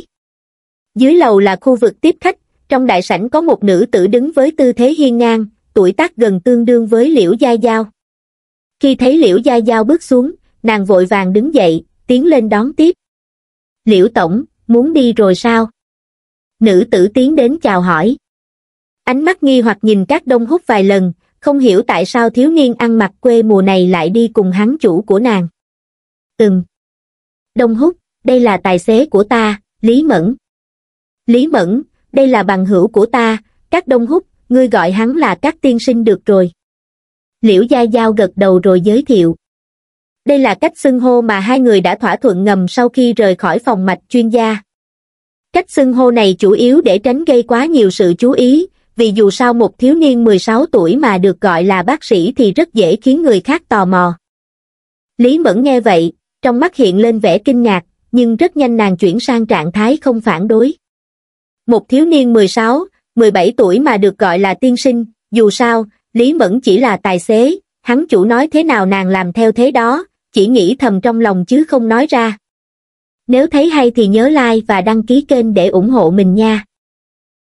Dưới lầu là khu vực tiếp khách, trong đại sảnh có một nữ tử đứng với tư thế hiên ngang, tuổi tác gần tương đương với Liễu Gia Giao. Khi thấy Liễu Gia Giao bước xuống, nàng vội vàng đứng dậy, tiến lên đón tiếp. Liễu Tổng, muốn đi rồi sao? Nữ tử tiến đến chào hỏi. Ánh mắt nghi hoặc nhìn các đông hút vài lần, không hiểu tại sao thiếu niên ăn mặc quê mùa này lại đi cùng hắn chủ của nàng. Ừm. Đông hút, đây là tài xế của ta, Lý Mẫn. Lý Mẫn, đây là bằng hữu của ta, các đông hút, ngươi gọi hắn là các tiên sinh được rồi. Liễu Gia Giao gật đầu rồi giới thiệu. Đây là cách xưng hô mà hai người đã thỏa thuận ngầm sau khi rời khỏi phòng mạch chuyên gia. Cách xưng hô này chủ yếu để tránh gây quá nhiều sự chú ý, vì dù sao một thiếu niên 16 tuổi mà được gọi là bác sĩ thì rất dễ khiến người khác tò mò. Lý Mẫn nghe vậy, trong mắt hiện lên vẻ kinh ngạc, nhưng rất nhanh nàng chuyển sang trạng thái không phản đối. Một thiếu niên 16, 17 tuổi mà được gọi là tiên sinh, dù sao, Lý Mẫn chỉ là tài xế, hắn chủ nói thế nào nàng làm theo thế đó, chỉ nghĩ thầm trong lòng chứ không nói ra. Nếu thấy hay thì nhớ like và đăng ký kênh để ủng hộ mình nha.